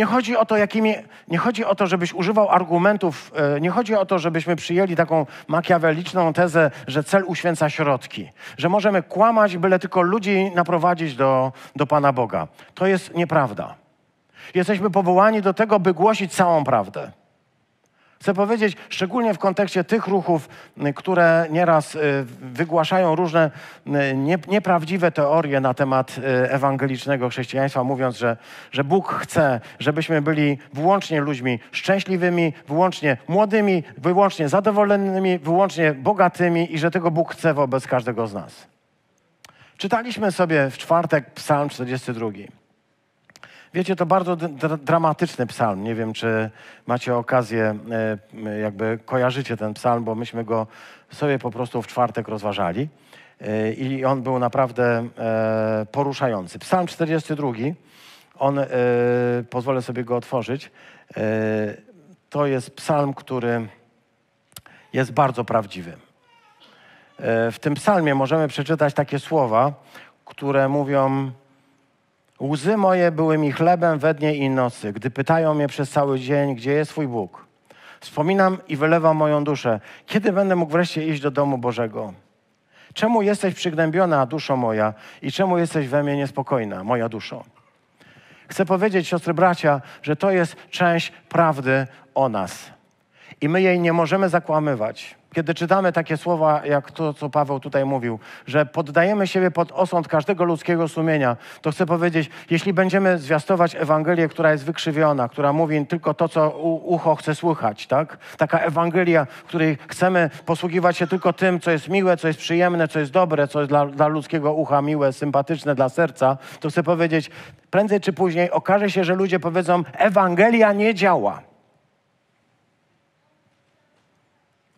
Nie chodzi o to, jakimi, nie chodzi o to, żebyś używał argumentów, e, nie chodzi o to, żebyśmy przyjęli taką makiaweliczną tezę, że cel uświęca środki, że możemy kłamać, byle tylko ludzi naprowadzić do, do Pana Boga. To jest nieprawda. Jesteśmy powołani do tego, by głosić całą prawdę. Chcę powiedzieć, szczególnie w kontekście tych ruchów, które nieraz y, wygłaszają różne nieprawdziwe teorie na temat y, ewangelicznego chrześcijaństwa, mówiąc, że, że Bóg chce, żebyśmy byli wyłącznie ludźmi szczęśliwymi, wyłącznie młodymi, wyłącznie zadowolonymi, wyłącznie bogatymi i że tego Bóg chce wobec każdego z nas. Czytaliśmy sobie w czwartek Psalm 42. Wiecie, to bardzo dramatyczny psalm. Nie wiem, czy macie okazję, e, jakby kojarzycie ten psalm, bo myśmy go sobie po prostu w czwartek rozważali. E, I on był naprawdę e, poruszający. Psalm 42, on, pozwolę sobie go otworzyć, to jest psalm, który jest bardzo prawdziwy. W tym psalmie możemy przeczytać takie słowa, które mówią Łzy moje były mi chlebem we dnie i nocy, gdy pytają mnie przez cały dzień, gdzie jest Twój Bóg. Wspominam i wylewam moją duszę. Kiedy będę mógł wreszcie iść do domu Bożego? Czemu jesteś przygnębiona, duszo moja, i czemu jesteś we mnie niespokojna, moja duszo? Chcę powiedzieć, siostry bracia, że to jest część prawdy o nas. I my jej nie możemy zakłamywać. Kiedy czytamy takie słowa, jak to, co Paweł tutaj mówił, że poddajemy siebie pod osąd każdego ludzkiego sumienia, to chcę powiedzieć, jeśli będziemy zwiastować Ewangelię, która jest wykrzywiona, która mówi tylko to, co ucho chce słuchać, tak? Taka Ewangelia, w której chcemy posługiwać się tylko tym, co jest miłe, co jest przyjemne, co jest dobre, co jest dla, dla ludzkiego ucha miłe, sympatyczne dla serca, to chcę powiedzieć, prędzej czy później okaże się, że ludzie powiedzą, Ewangelia nie działa.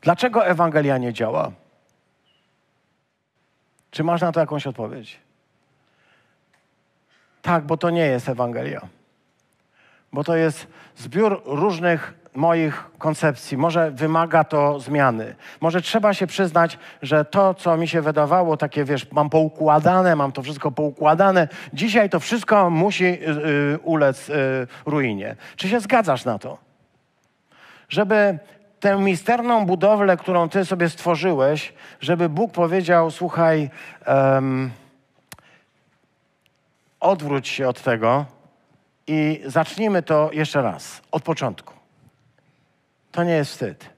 Dlaczego Ewangelia nie działa? Czy masz na to jakąś odpowiedź? Tak, bo to nie jest Ewangelia. Bo to jest zbiór różnych moich koncepcji. Może wymaga to zmiany. Może trzeba się przyznać, że to, co mi się wydawało, takie wiesz, mam poukładane, mam to wszystko poukładane, dzisiaj to wszystko musi yy, ulec yy, ruinie. Czy się zgadzasz na to? Żeby tę misterną budowlę, którą Ty sobie stworzyłeś, żeby Bóg powiedział: Słuchaj, um, odwróć się od tego i zacznijmy to jeszcze raz, od początku. To nie jest wstyd.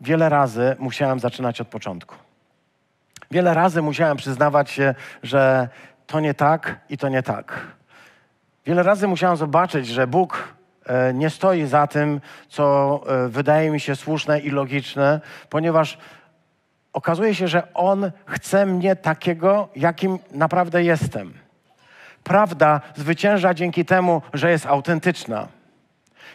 Wiele razy musiałem zaczynać od początku. Wiele razy musiałem przyznawać się, że to nie tak i to nie tak. Wiele razy musiałem zobaczyć, że Bóg E, nie stoi za tym, co e, wydaje mi się słuszne i logiczne, ponieważ okazuje się, że On chce mnie takiego, jakim naprawdę jestem. Prawda zwycięża dzięki temu, że jest autentyczna.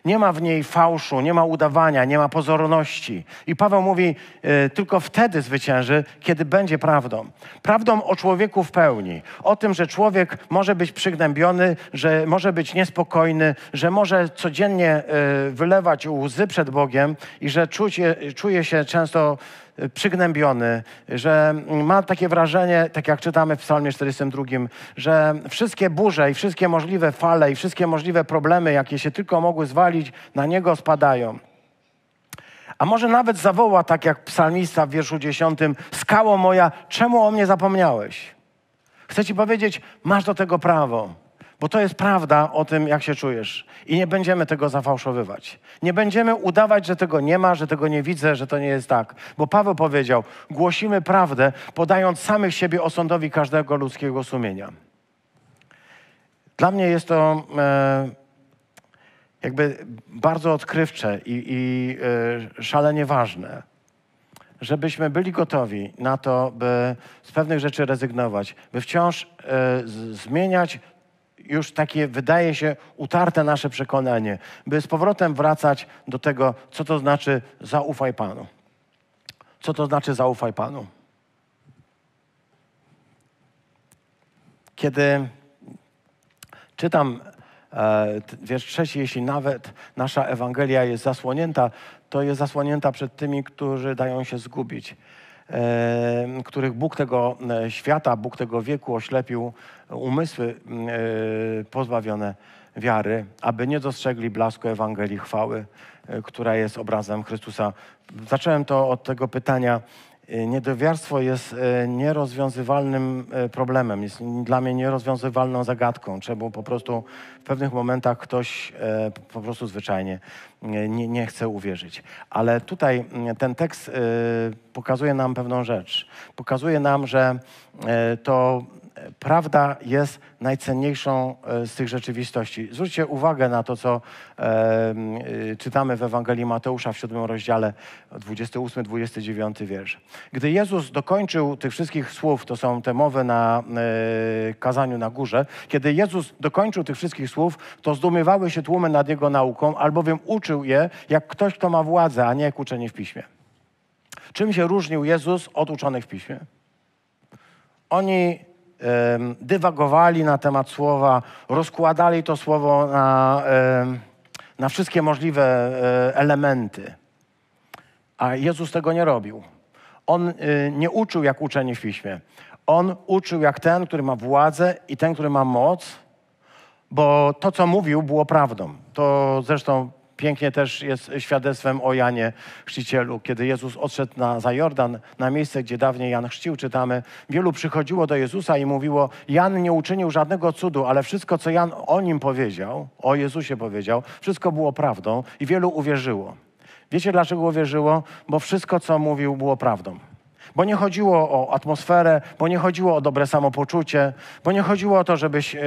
Nie ma w niej fałszu, nie ma udawania, nie ma pozorności. I Paweł mówi, e, tylko wtedy zwycięży, kiedy będzie prawdą. Prawdą o człowieku w pełni. O tym, że człowiek może być przygnębiony, że może być niespokojny, że może codziennie e, wylewać łzy przed Bogiem i że czuje, czuje się często przygnębiony, że ma takie wrażenie, tak jak czytamy w Psalmie 42, że wszystkie burze i wszystkie możliwe fale i wszystkie możliwe problemy, jakie się tylko mogły zwalić, na niego spadają. A może nawet zawoła, tak jak psalmista w wierszu 10, skało moja, czemu o mnie zapomniałeś? Chcę ci powiedzieć, masz do tego prawo. Bo to jest prawda o tym, jak się czujesz. I nie będziemy tego zafałszowywać. Nie będziemy udawać, że tego nie ma, że tego nie widzę, że to nie jest tak. Bo Paweł powiedział: głosimy prawdę, podając samych siebie osądowi każdego ludzkiego sumienia. Dla mnie jest to e, jakby bardzo odkrywcze i, i e, szalenie ważne, żebyśmy byli gotowi na to, by z pewnych rzeczy rezygnować, by wciąż e, z, zmieniać już takie wydaje się utarte nasze przekonanie, by z powrotem wracać do tego, co to znaczy zaufaj Panu. Co to znaczy zaufaj Panu? Kiedy czytam e, wiersz trzeci, jeśli nawet nasza Ewangelia jest zasłonięta, to jest zasłonięta przed tymi, którzy dają się zgubić. E, których Bóg tego e, świata, Bóg tego wieku oślepił umysły mm, e, pozbawione wiary, aby nie dostrzegli blasku Ewangelii chwały, e, która jest obrazem Chrystusa. Zacząłem to od tego pytania. E, niedowiarstwo jest nierozwiązywalnym problemem, jest dla mnie nierozwiązywalną zagadką, czemu po prostu w pewnych momentach ktoś po prostu zwyczajnie nie, nie chce uwierzyć. Ale tutaj mm, ten tekst pokazuje nam pewną rzecz. Pokazuje nam, że to E, prawda jest najcenniejszą e, z tych rzeczywistości. Zwróćcie uwagę na to, co e, czytamy w Ewangelii Mateusza w 7 rozdziale 28-29 wiersz. Gdy Jezus dokończył tych wszystkich słów, to są te mowy na kazaniu na górze, kiedy Jezus dokończył tych wszystkich słów, to zdumiewały się tłumy nad Jego nauką, albowiem uczył je jak ktoś, kto ma władzę, a nie jak uczenie w Piśmie. Czym się różnił Jezus od uczonych w Piśmie? Oni dywagowali na temat słowa, rozkładali to słowo na, na wszystkie możliwe e, elementy. A Jezus tego nie robił. On y, nie uczył jak uczeni w piśmie. On uczył jak ten, który ma władzę i ten, który ma moc, bo to, co mówił, było prawdą. To zresztą pięknie też jest świadectwem o Janie Chrzcicielu. Kiedy Jezus odszedł na, za Jordan, na miejsce, gdzie dawniej Jan chrzcił, czytamy, wielu przychodziło do Jezusa i mówiło, Jan nie uczynił żadnego cudu, ale wszystko, co Jan o nim powiedział, o Jezusie powiedział, wszystko było prawdą i wielu uwierzyło. Wiecie, dlaczego uwierzyło? Bo wszystko, co mówił, było prawdą bo nie chodziło o atmosferę, bo nie chodziło o dobre samopoczucie, bo nie chodziło o to, żebyś y,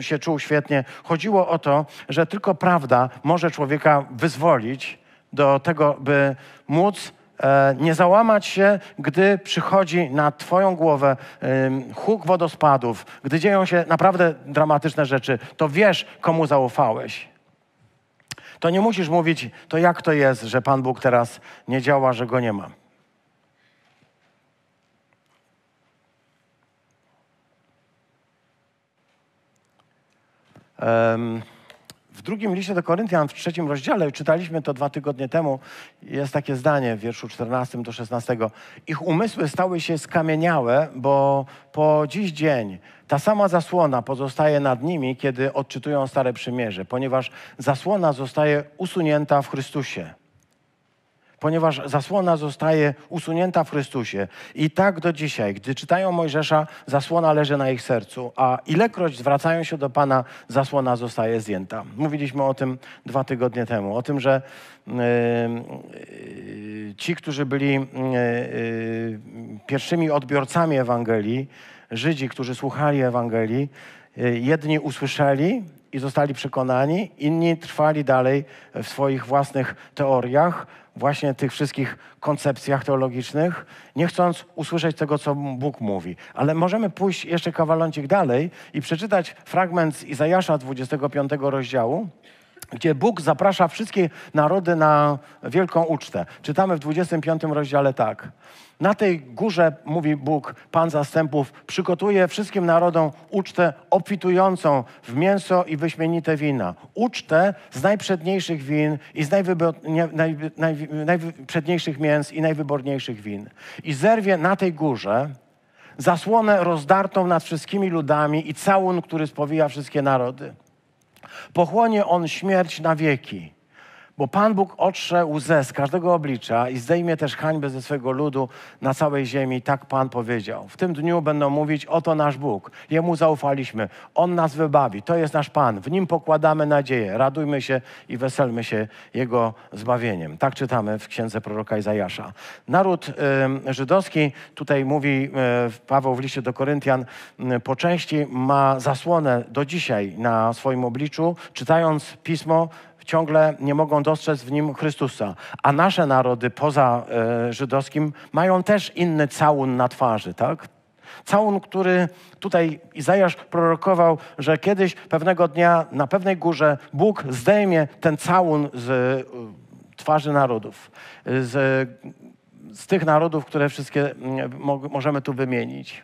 się czuł świetnie. Chodziło o to, że tylko prawda może człowieka wyzwolić do tego, by móc e, nie załamać się, gdy przychodzi na Twoją głowę huk wodospadów, gdy dzieją się naprawdę dramatyczne rzeczy, to wiesz, komu zaufałeś. To nie musisz mówić, to jak to jest, że Pan Bóg teraz nie działa, że go nie ma. W drugim liście do Koryntian, w trzecim rozdziale, czytaliśmy to dwa tygodnie temu, jest takie zdanie w wierszu 14 do 16. Ich umysły stały się skamieniałe, bo po dziś dzień ta sama zasłona pozostaje nad nimi, kiedy odczytują Stare Przymierze, ponieważ zasłona zostaje usunięta w Chrystusie ponieważ zasłona zostaje usunięta w Chrystusie. I tak do dzisiaj, gdy czytają Mojżesza, zasłona leży na ich sercu, a ilekroć zwracają się do Pana, zasłona zostaje zdjęta. Mówiliśmy o tym dwa tygodnie temu, o tym, że yy, yy, ci, którzy byli yy, pierwszymi odbiorcami Ewangelii, Żydzi, którzy słuchali Ewangelii, jedni usłyszeli, i zostali przekonani, inni trwali dalej w swoich własnych teoriach, właśnie tych wszystkich koncepcjach teologicznych, nie chcąc usłyszeć tego, co Bóg mówi. Ale możemy pójść jeszcze kawaloncik dalej i przeczytać fragment z Izajasza 25 rozdziału, gdzie Bóg zaprasza wszystkie narody na wielką ucztę. Czytamy w 25 rozdziale tak. Na tej górze, mówi Bóg, Pan zastępów, przygotuje wszystkim narodom ucztę obfitującą w mięso i wyśmienite wina. Ucztę z najprzedniejszych win i z najprzedniejszych mięs i najwyborniejszych win. I zerwie na tej górze zasłonę rozdartą nad wszystkimi ludami i całun, który spowija wszystkie narody. Pochłonie on śmierć na wieki bo Pan Bóg otrze łzę z każdego oblicza i zdejmie też hańbę ze swojego ludu na całej ziemi. Tak Pan powiedział. W tym dniu będą mówić, oto nasz Bóg, Jemu zaufaliśmy, On nas wybawi, to jest nasz Pan, w Nim pokładamy nadzieję, radujmy się i weselmy się Jego zbawieniem. Tak czytamy w księdze proroka Izajasza. Naród y, żydowski, tutaj mówi y, Paweł w liście do Koryntian, y, po części ma zasłonę do dzisiaj na swoim obliczu, czytając pismo, ciągle nie mogą dostrzec w nim Chrystusa. A nasze narody poza e, żydowskim mają też inny całun na twarzy, tak? Całun, który tutaj Izajasz prorokował, że kiedyś pewnego dnia na pewnej górze Bóg zdejmie ten całun z e, twarzy narodów, e, z, z tych narodów, które wszystkie możemy tu wymienić.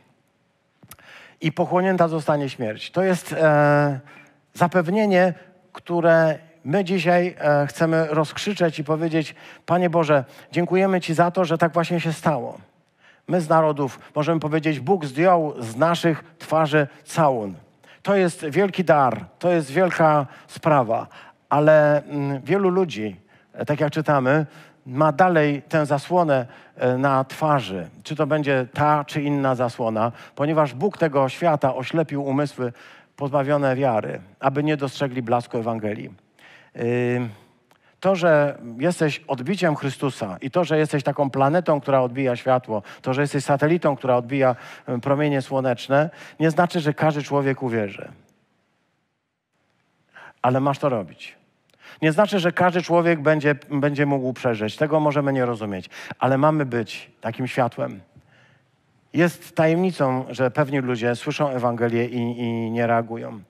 I pochłonięta zostanie śmierć. To jest e, zapewnienie, które My dzisiaj e, chcemy rozkrzyczeć i powiedzieć: Panie Boże, dziękujemy Ci za to, że tak właśnie się stało. My z narodów możemy powiedzieć: Bóg zdjął z naszych twarzy całun. To jest wielki dar, to jest wielka sprawa, ale m, mm, wielu ludzi, e, tak jak czytamy, ma dalej tę zasłonę e, na twarzy, czy to będzie ta, czy inna zasłona, ponieważ Bóg tego świata oślepił umysły pozbawione wiary, aby nie dostrzegli blasku Ewangelii to, że jesteś odbiciem Chrystusa i to, że jesteś taką planetą, która odbija światło, to, że jesteś satelitą, która odbija promienie słoneczne, nie znaczy, że każdy człowiek uwierzy. Ale masz to robić. Nie znaczy, że każdy człowiek będzie, będzie mógł przeżyć. Tego możemy nie rozumieć, ale mamy być takim światłem. Jest tajemnicą, że pewni ludzie słyszą Ewangelię i, i nie reagują.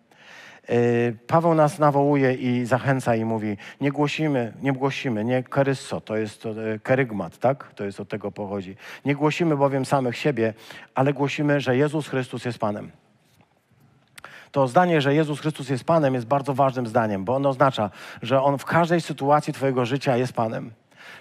Y, Paweł nas nawołuje i zachęca i mówi, nie głosimy, nie głosimy, nie karyso, to jest to, e, kerygmat, tak? To jest od tego pochodzi. Nie głosimy bowiem samych siebie, ale głosimy, że Jezus Chrystus jest Panem. To zdanie, że Jezus Chrystus jest Panem, jest bardzo ważnym zdaniem, bo ono oznacza, że On w każdej sytuacji Twojego życia jest Panem.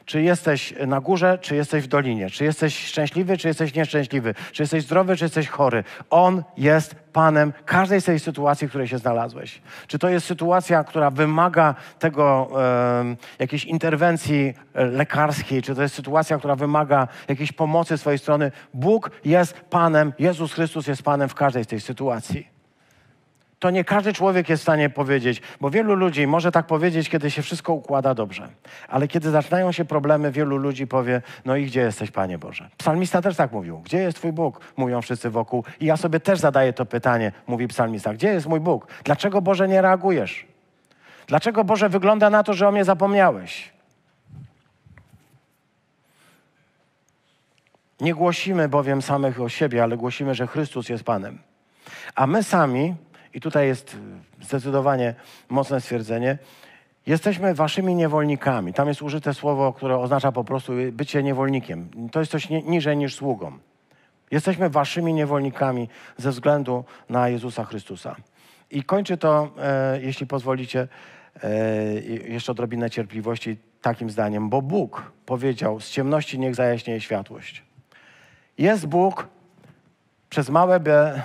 Czy jesteś na górze, czy jesteś w dolinie, czy jesteś szczęśliwy, czy jesteś nieszczęśliwy, czy jesteś zdrowy, czy jesteś chory. On jest Panem każdej z tej sytuacji, w której się znalazłeś. Czy to jest sytuacja, która wymaga tego e, jakiejś interwencji e, lekarskiej, czy to jest sytuacja, która wymaga jakiejś pomocy z swojej strony. Bóg jest Panem, Jezus Chrystus jest Panem w każdej z tej sytuacji. To nie każdy człowiek jest w stanie powiedzieć, bo wielu ludzi może tak powiedzieć, kiedy się wszystko układa dobrze. Ale kiedy zaczynają się problemy, wielu ludzi powie: No i gdzie jesteś, Panie Boże? Psalmista też tak mówił: Gdzie jest Twój Bóg? Mówią wszyscy wokół. I ja sobie też zadaję to pytanie, mówi psalmista: Gdzie jest mój Bóg? Dlaczego, Boże, nie reagujesz? Dlaczego, Boże, wygląda na to, że o mnie zapomniałeś? Nie głosimy bowiem samych o siebie, ale głosimy, że Chrystus jest Panem. A my sami i tutaj jest y, zdecydowanie mocne stwierdzenie, Jesteśmy waszymi niewolnikami. Tam jest użyte słowo, które oznacza po prostu y, bycie niewolnikiem. To jest coś niżej niż sługą. Jesteśmy waszymi niewolnikami ze względu na Jezusa Chrystusa. I kończę to, e, jeśli pozwolicie, e, jeszcze odrobinę cierpliwości takim zdaniem, bo Bóg powiedział: Z ciemności niech zajaśnieje światłość. Jest Bóg przez małe B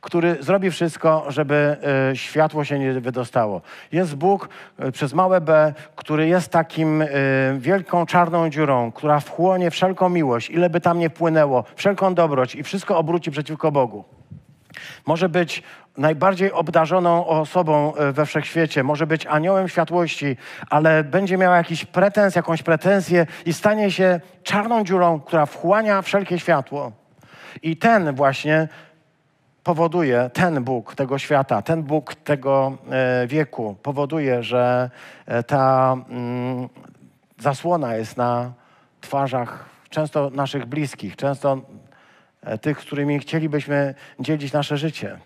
który zrobi wszystko, żeby e, światło się nie wydostało. Jest Bóg e, przez małe B, który jest takim e, wielką czarną dziurą, która wchłonie wszelką miłość, ile by tam nie płynęło, wszelką dobroć i wszystko obróci przeciwko Bogu. Może być najbardziej obdarzoną osobą we wszechświecie, może być aniołem światłości, ale będzie miała jakiś pretens, jakąś pretensję i stanie się czarną dziurą, która wchłania wszelkie światło. I ten właśnie powoduje ten Bóg tego świata, ten Bóg tego e, wieku, powoduje, że e, ta mm, zasłona jest na twarzach często naszych bliskich, często e, tych, z którymi chcielibyśmy dzielić nasze życie.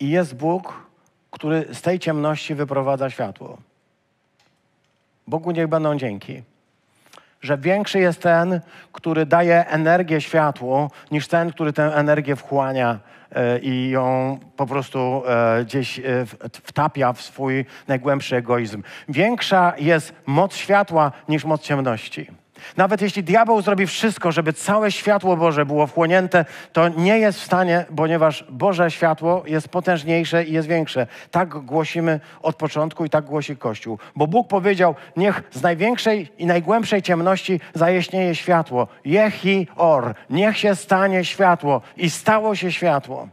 I jest Bóg, który z tej ciemności wyprowadza światło. Bogu niech będą dzięki że większy jest ten, który daje energię światłu, niż ten, który tę energię wchłania e, i ją po prostu e, gdzieś e, wtapia w swój najgłębszy egoizm. Większa jest moc światła niż moc ciemności. Nawet jeśli diabeł zrobi wszystko, żeby całe światło Boże było wchłonięte, to nie jest w stanie, ponieważ Boże światło jest potężniejsze i jest większe. Tak głosimy od początku i tak głosi Kościół. Bo Bóg powiedział, niech z największej i najgłębszej ciemności zajaśnieje światło. Jehi or, niech się stanie światło. I stało się światło.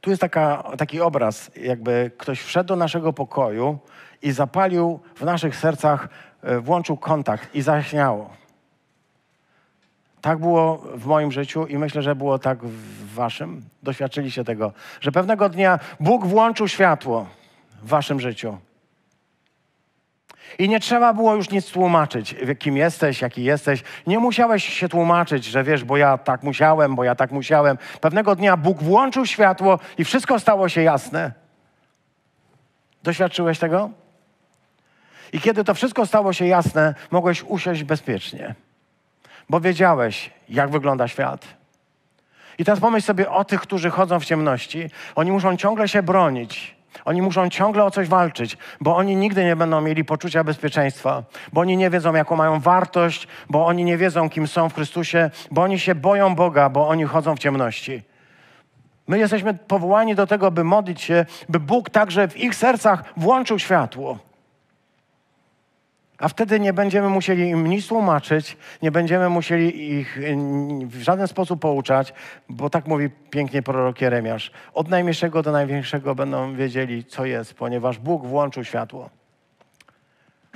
Tu jest taka, taki obraz, jakby ktoś wszedł do naszego pokoju, i zapalił w naszych sercach, e, włączył kontakt i zaśniało. Tak było w moim życiu i myślę, że było tak w waszym. Doświadczyliście tego, że pewnego dnia Bóg włączył światło w waszym życiu. I nie trzeba było już nic tłumaczyć, kim jesteś, jaki jesteś. Nie musiałeś się tłumaczyć, że wiesz, bo ja tak musiałem, bo ja tak musiałem. Pewnego dnia Bóg włączył światło i wszystko stało się jasne. Doświadczyłeś tego? I kiedy to wszystko stało się jasne, mogłeś usiąść bezpiecznie, bo wiedziałeś, jak wygląda świat. I teraz pomyśl sobie o tych, którzy chodzą w ciemności. Oni muszą ciągle się bronić. Oni muszą ciągle o coś walczyć, bo oni nigdy nie będą mieli poczucia bezpieczeństwa, bo oni nie wiedzą, jaką mają wartość, bo oni nie wiedzą, kim są w Chrystusie, bo oni się boją Boga, bo oni chodzą w ciemności. My jesteśmy powołani do tego, by modlić się, by Bóg także w ich sercach włączył światło a wtedy nie będziemy musieli im nic tłumaczyć, nie będziemy musieli ich y, w żaden sposób pouczać, bo tak mówi pięknie prorok Jeremiasz. Od najmniejszego do największego będą wiedzieli, co jest, ponieważ Bóg włączył światło.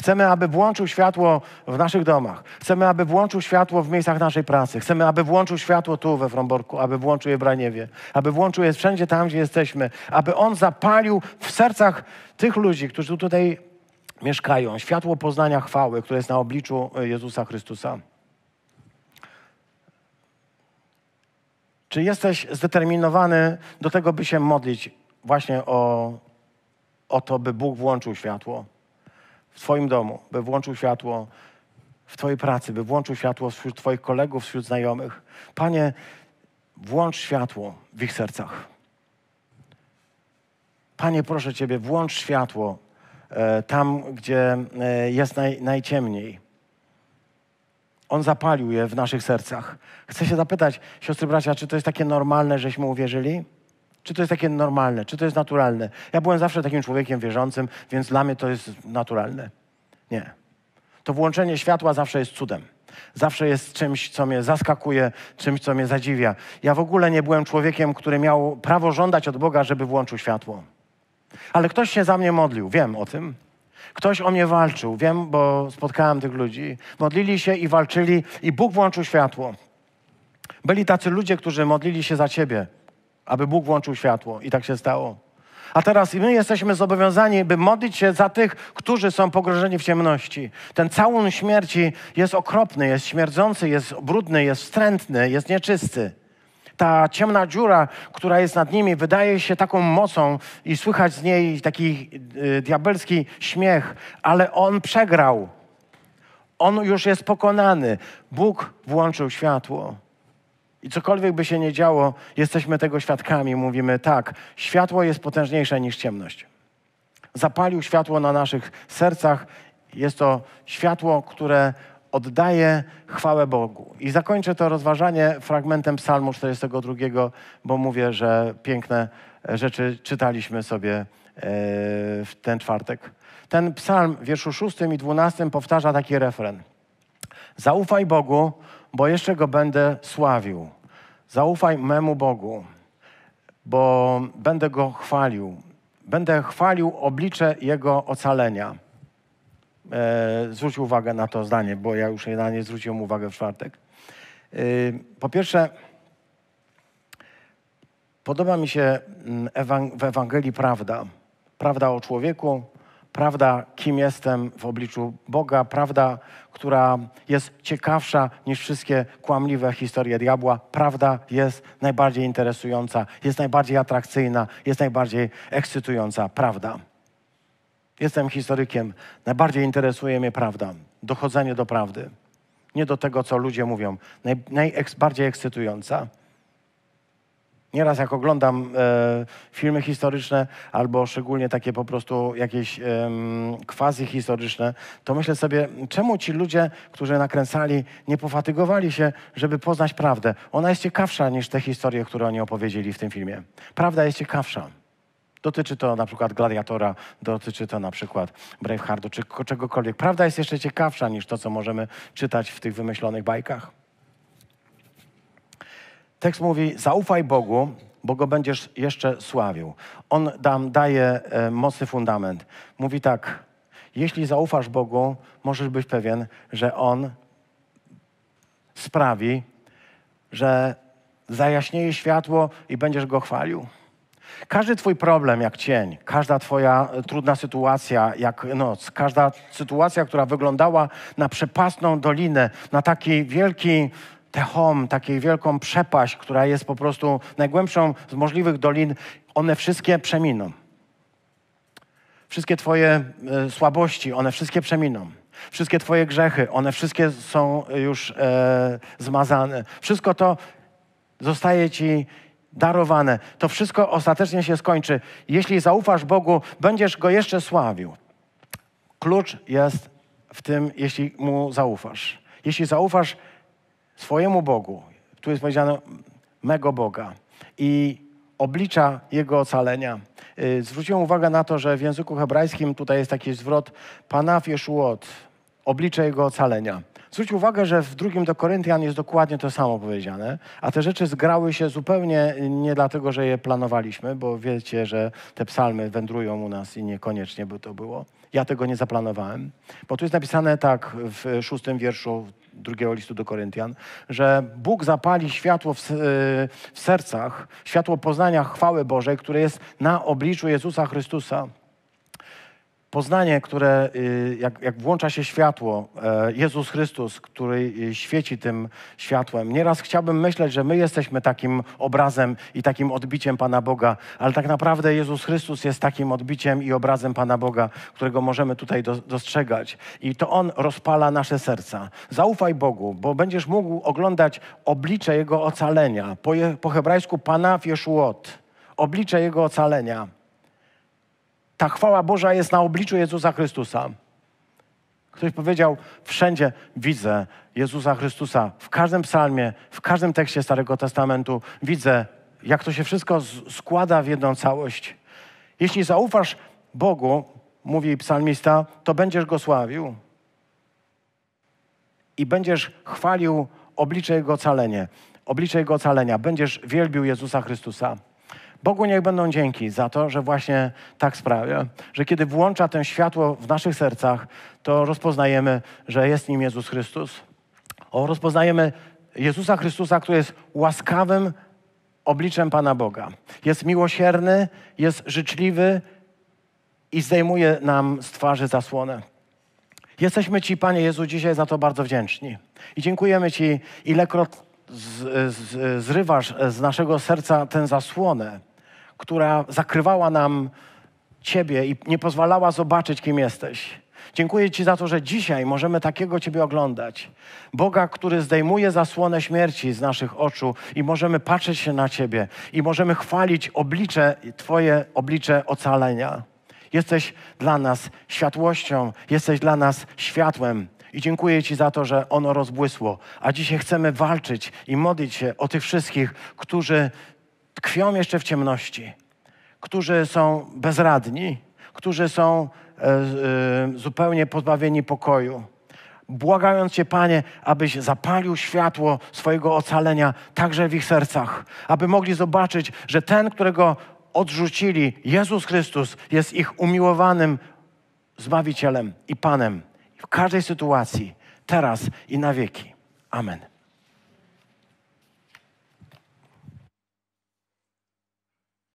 Chcemy, aby włączył światło w naszych domach. Chcemy, aby włączył światło w miejscach naszej pracy. Chcemy, aby włączył światło tu we Fromborku, aby włączył je w Braniewie, aby włączył je wszędzie tam, gdzie jesteśmy, aby On zapalił w sercach tych ludzi, którzy tutaj mieszkają. Światło poznania chwały, które jest na obliczu e, Jezusa Chrystusa. Czy jesteś zdeterminowany do tego, by się modlić właśnie o, o to, by Bóg włączył światło w Twoim domu, by włączył światło w Twojej pracy, by włączył światło wśród Twoich kolegów, wśród znajomych? Panie, włącz światło w ich sercach. Panie, proszę Ciebie, włącz światło E, tam, gdzie e, jest naj, najciemniej. On zapalił je w naszych sercach. Chcę się zapytać, siostry, bracia, czy to jest takie normalne, żeśmy uwierzyli? Czy to jest takie normalne? Czy to jest naturalne? Ja byłem zawsze takim człowiekiem wierzącym, więc dla mnie to jest naturalne. Nie. To włączenie światła zawsze jest cudem. Zawsze jest czymś, co mnie zaskakuje, czymś, co mnie zadziwia. Ja w ogóle nie byłem człowiekiem, który miał prawo żądać od Boga, żeby włączył światło. Ale ktoś się za mnie modlił, wiem o tym. Ktoś o mnie walczył, wiem, bo spotkałem tych ludzi. Modlili się i walczyli, i Bóg włączył światło. Byli tacy ludzie, którzy modlili się za ciebie, aby Bóg włączył światło, i tak się stało. A teraz my jesteśmy zobowiązani, by modlić się za tych, którzy są pogrożeni w ciemności. Ten całun śmierci jest okropny, jest śmierdzący, jest brudny, jest wstrętny, jest nieczysty ta ciemna dziura, która jest nad nimi, wydaje się taką mocą i słychać z niej taki e, diabelski śmiech, ale on przegrał. On już jest pokonany. Bóg włączył światło. I cokolwiek by się nie działo, jesteśmy tego świadkami. Mówimy tak, światło jest potężniejsze niż ciemność. Zapalił światło na naszych sercach. Jest to światło, które oddaje chwałę Bogu. I zakończę to rozważanie fragmentem Psalmu 42, bo mówię, że piękne e, rzeczy czytaliśmy sobie e, w ten czwartek. Ten psalm w wierszu 6 i 12 powtarza taki refren. Zaufaj Bogu, bo jeszcze go będę sławił. Zaufaj memu Bogu, bo będę go chwalił. Będę chwalił oblicze jego ocalenia e, zwróć uwagę na to zdanie, bo ja już na nie zwróciłem uwagę w czwartek. E, po pierwsze, podoba mi się mm, w Ewangelii prawda. Prawda o człowieku, prawda, kim jestem w obliczu Boga, prawda, która jest ciekawsza niż wszystkie kłamliwe historie diabła. Prawda jest najbardziej interesująca, jest najbardziej atrakcyjna, jest najbardziej ekscytująca. Prawda. Jestem historykiem, najbardziej interesuje mnie prawda, dochodzenie do prawdy. Nie do tego, co ludzie mówią. Naj, najbardziej ekscytująca. Nieraz jak oglądam e, filmy historyczne albo szczególnie takie po prostu jakieś e, quasi historyczne, to myślę sobie, czemu ci ludzie, którzy nakręcali, nie pofatygowali się, żeby poznać prawdę? Ona jest ciekawsza niż te historie, które oni opowiedzieli w tym filmie. Prawda jest ciekawsza. Dotyczy to na przykład Gladiatora, dotyczy to na przykład Braveheartu czy czegokolwiek. Prawda jest jeszcze ciekawsza niż to, co możemy czytać w tych wymyślonych bajkach. Tekst mówi: Zaufaj Bogu, bo go będziesz jeszcze sławił. On nam daje e, mocny fundament. Mówi tak: Jeśli zaufasz Bogu, możesz być pewien, że On sprawi, że zajaśnieje światło i będziesz go chwalił. Każdy Twój problem jak cień, każda Twoja e, trudna sytuacja jak noc, każda sytuacja, która wyglądała na przepastną dolinę, na taki wielki tehom, takiej wielką przepaść, która jest po prostu najgłębszą z możliwych dolin, one wszystkie przeminą. Wszystkie Twoje e, słabości, one wszystkie przeminą. Wszystkie Twoje grzechy, one wszystkie są już e, zmazane. Wszystko to zostaje Ci darowane. To wszystko ostatecznie się skończy. Jeśli zaufasz Bogu, będziesz Go jeszcze sławił. Klucz jest w tym, jeśli Mu zaufasz. Jeśli zaufasz swojemu Bogu, tu jest powiedziane mego Boga i oblicza Jego ocalenia. Y, zwróciłem uwagę na to, że w języku hebrajskim tutaj jest taki zwrot panaf jeszuot, oblicze Jego ocalenia. Zwróćcie uwagę, że w drugim do Koryntian jest dokładnie to samo powiedziane, a te rzeczy zgrały się zupełnie nie dlatego, że je planowaliśmy, bo wiecie, że te psalmy wędrują u nas i niekoniecznie by to było. Ja tego nie zaplanowałem, bo tu jest napisane tak w szóstym wierszu drugiego listu do Koryntian, że Bóg zapali światło w, w sercach, światło poznania chwały Bożej, które jest na obliczu Jezusa Chrystusa. Poznanie, które y, jak, jak, włącza się światło, e, Jezus Chrystus, który y, świeci tym światłem. Nieraz chciałbym myśleć, że my jesteśmy takim obrazem i takim odbiciem Pana Boga, ale tak naprawdę Jezus Chrystus jest takim odbiciem i obrazem Pana Boga, którego możemy tutaj dostrzegać. I to On rozpala nasze serca. Zaufaj Bogu, bo będziesz mógł oglądać oblicze Jego ocalenia. Po, je, po hebrajsku "Pana Jeszuot, oblicze Jego ocalenia. Ta chwała Boża jest na obliczu Jezusa Chrystusa. Ktoś powiedział, wszędzie widzę Jezusa Chrystusa, w każdym psalmie, w każdym tekście Starego Testamentu widzę, jak to się wszystko składa w jedną całość. Jeśli zaufasz Bogu, mówi psalmista, to będziesz Go sławił i będziesz chwalił oblicze Jego ocalenie, oblicze Jego ocalenia, będziesz wielbił Jezusa Chrystusa. Bogu niech będą dzięki za to, że właśnie tak sprawia, że kiedy włącza to światło w naszych sercach, to rozpoznajemy, że jest nim Jezus Chrystus. O, rozpoznajemy Jezusa Chrystusa, który jest łaskawym obliczem Pana Boga. Jest miłosierny, jest życzliwy i zdejmuje nam z twarzy zasłonę. Jesteśmy Ci, Panie Jezu, dzisiaj za to bardzo wdzięczni. I dziękujemy Ci, ilekroć z, z, zrywasz z naszego serca tę zasłonę która zakrywała nam Ciebie i nie pozwalała zobaczyć, kim jesteś. Dziękuję Ci za to, że dzisiaj możemy takiego Ciebie oglądać. Boga, który zdejmuje zasłonę śmierci z naszych oczu i możemy patrzeć się na Ciebie i możemy chwalić oblicze, Twoje oblicze ocalenia. Jesteś dla nas światłością, jesteś dla nas światłem. I dziękuję Ci za to, że ono rozbłysło. A dzisiaj chcemy walczyć i modlić się o tych wszystkich, którzy tkwią jeszcze w ciemności, którzy są bezradni, którzy są e, e, zupełnie pozbawieni pokoju. Błagając Cię, Panie, abyś zapalił światło swojego ocalenia także w ich sercach, aby mogli zobaczyć, że ten, którego odrzucili, Jezus Chrystus, jest ich umiłowanym Zbawicielem i Panem w każdej sytuacji, teraz i na wieki. Amen.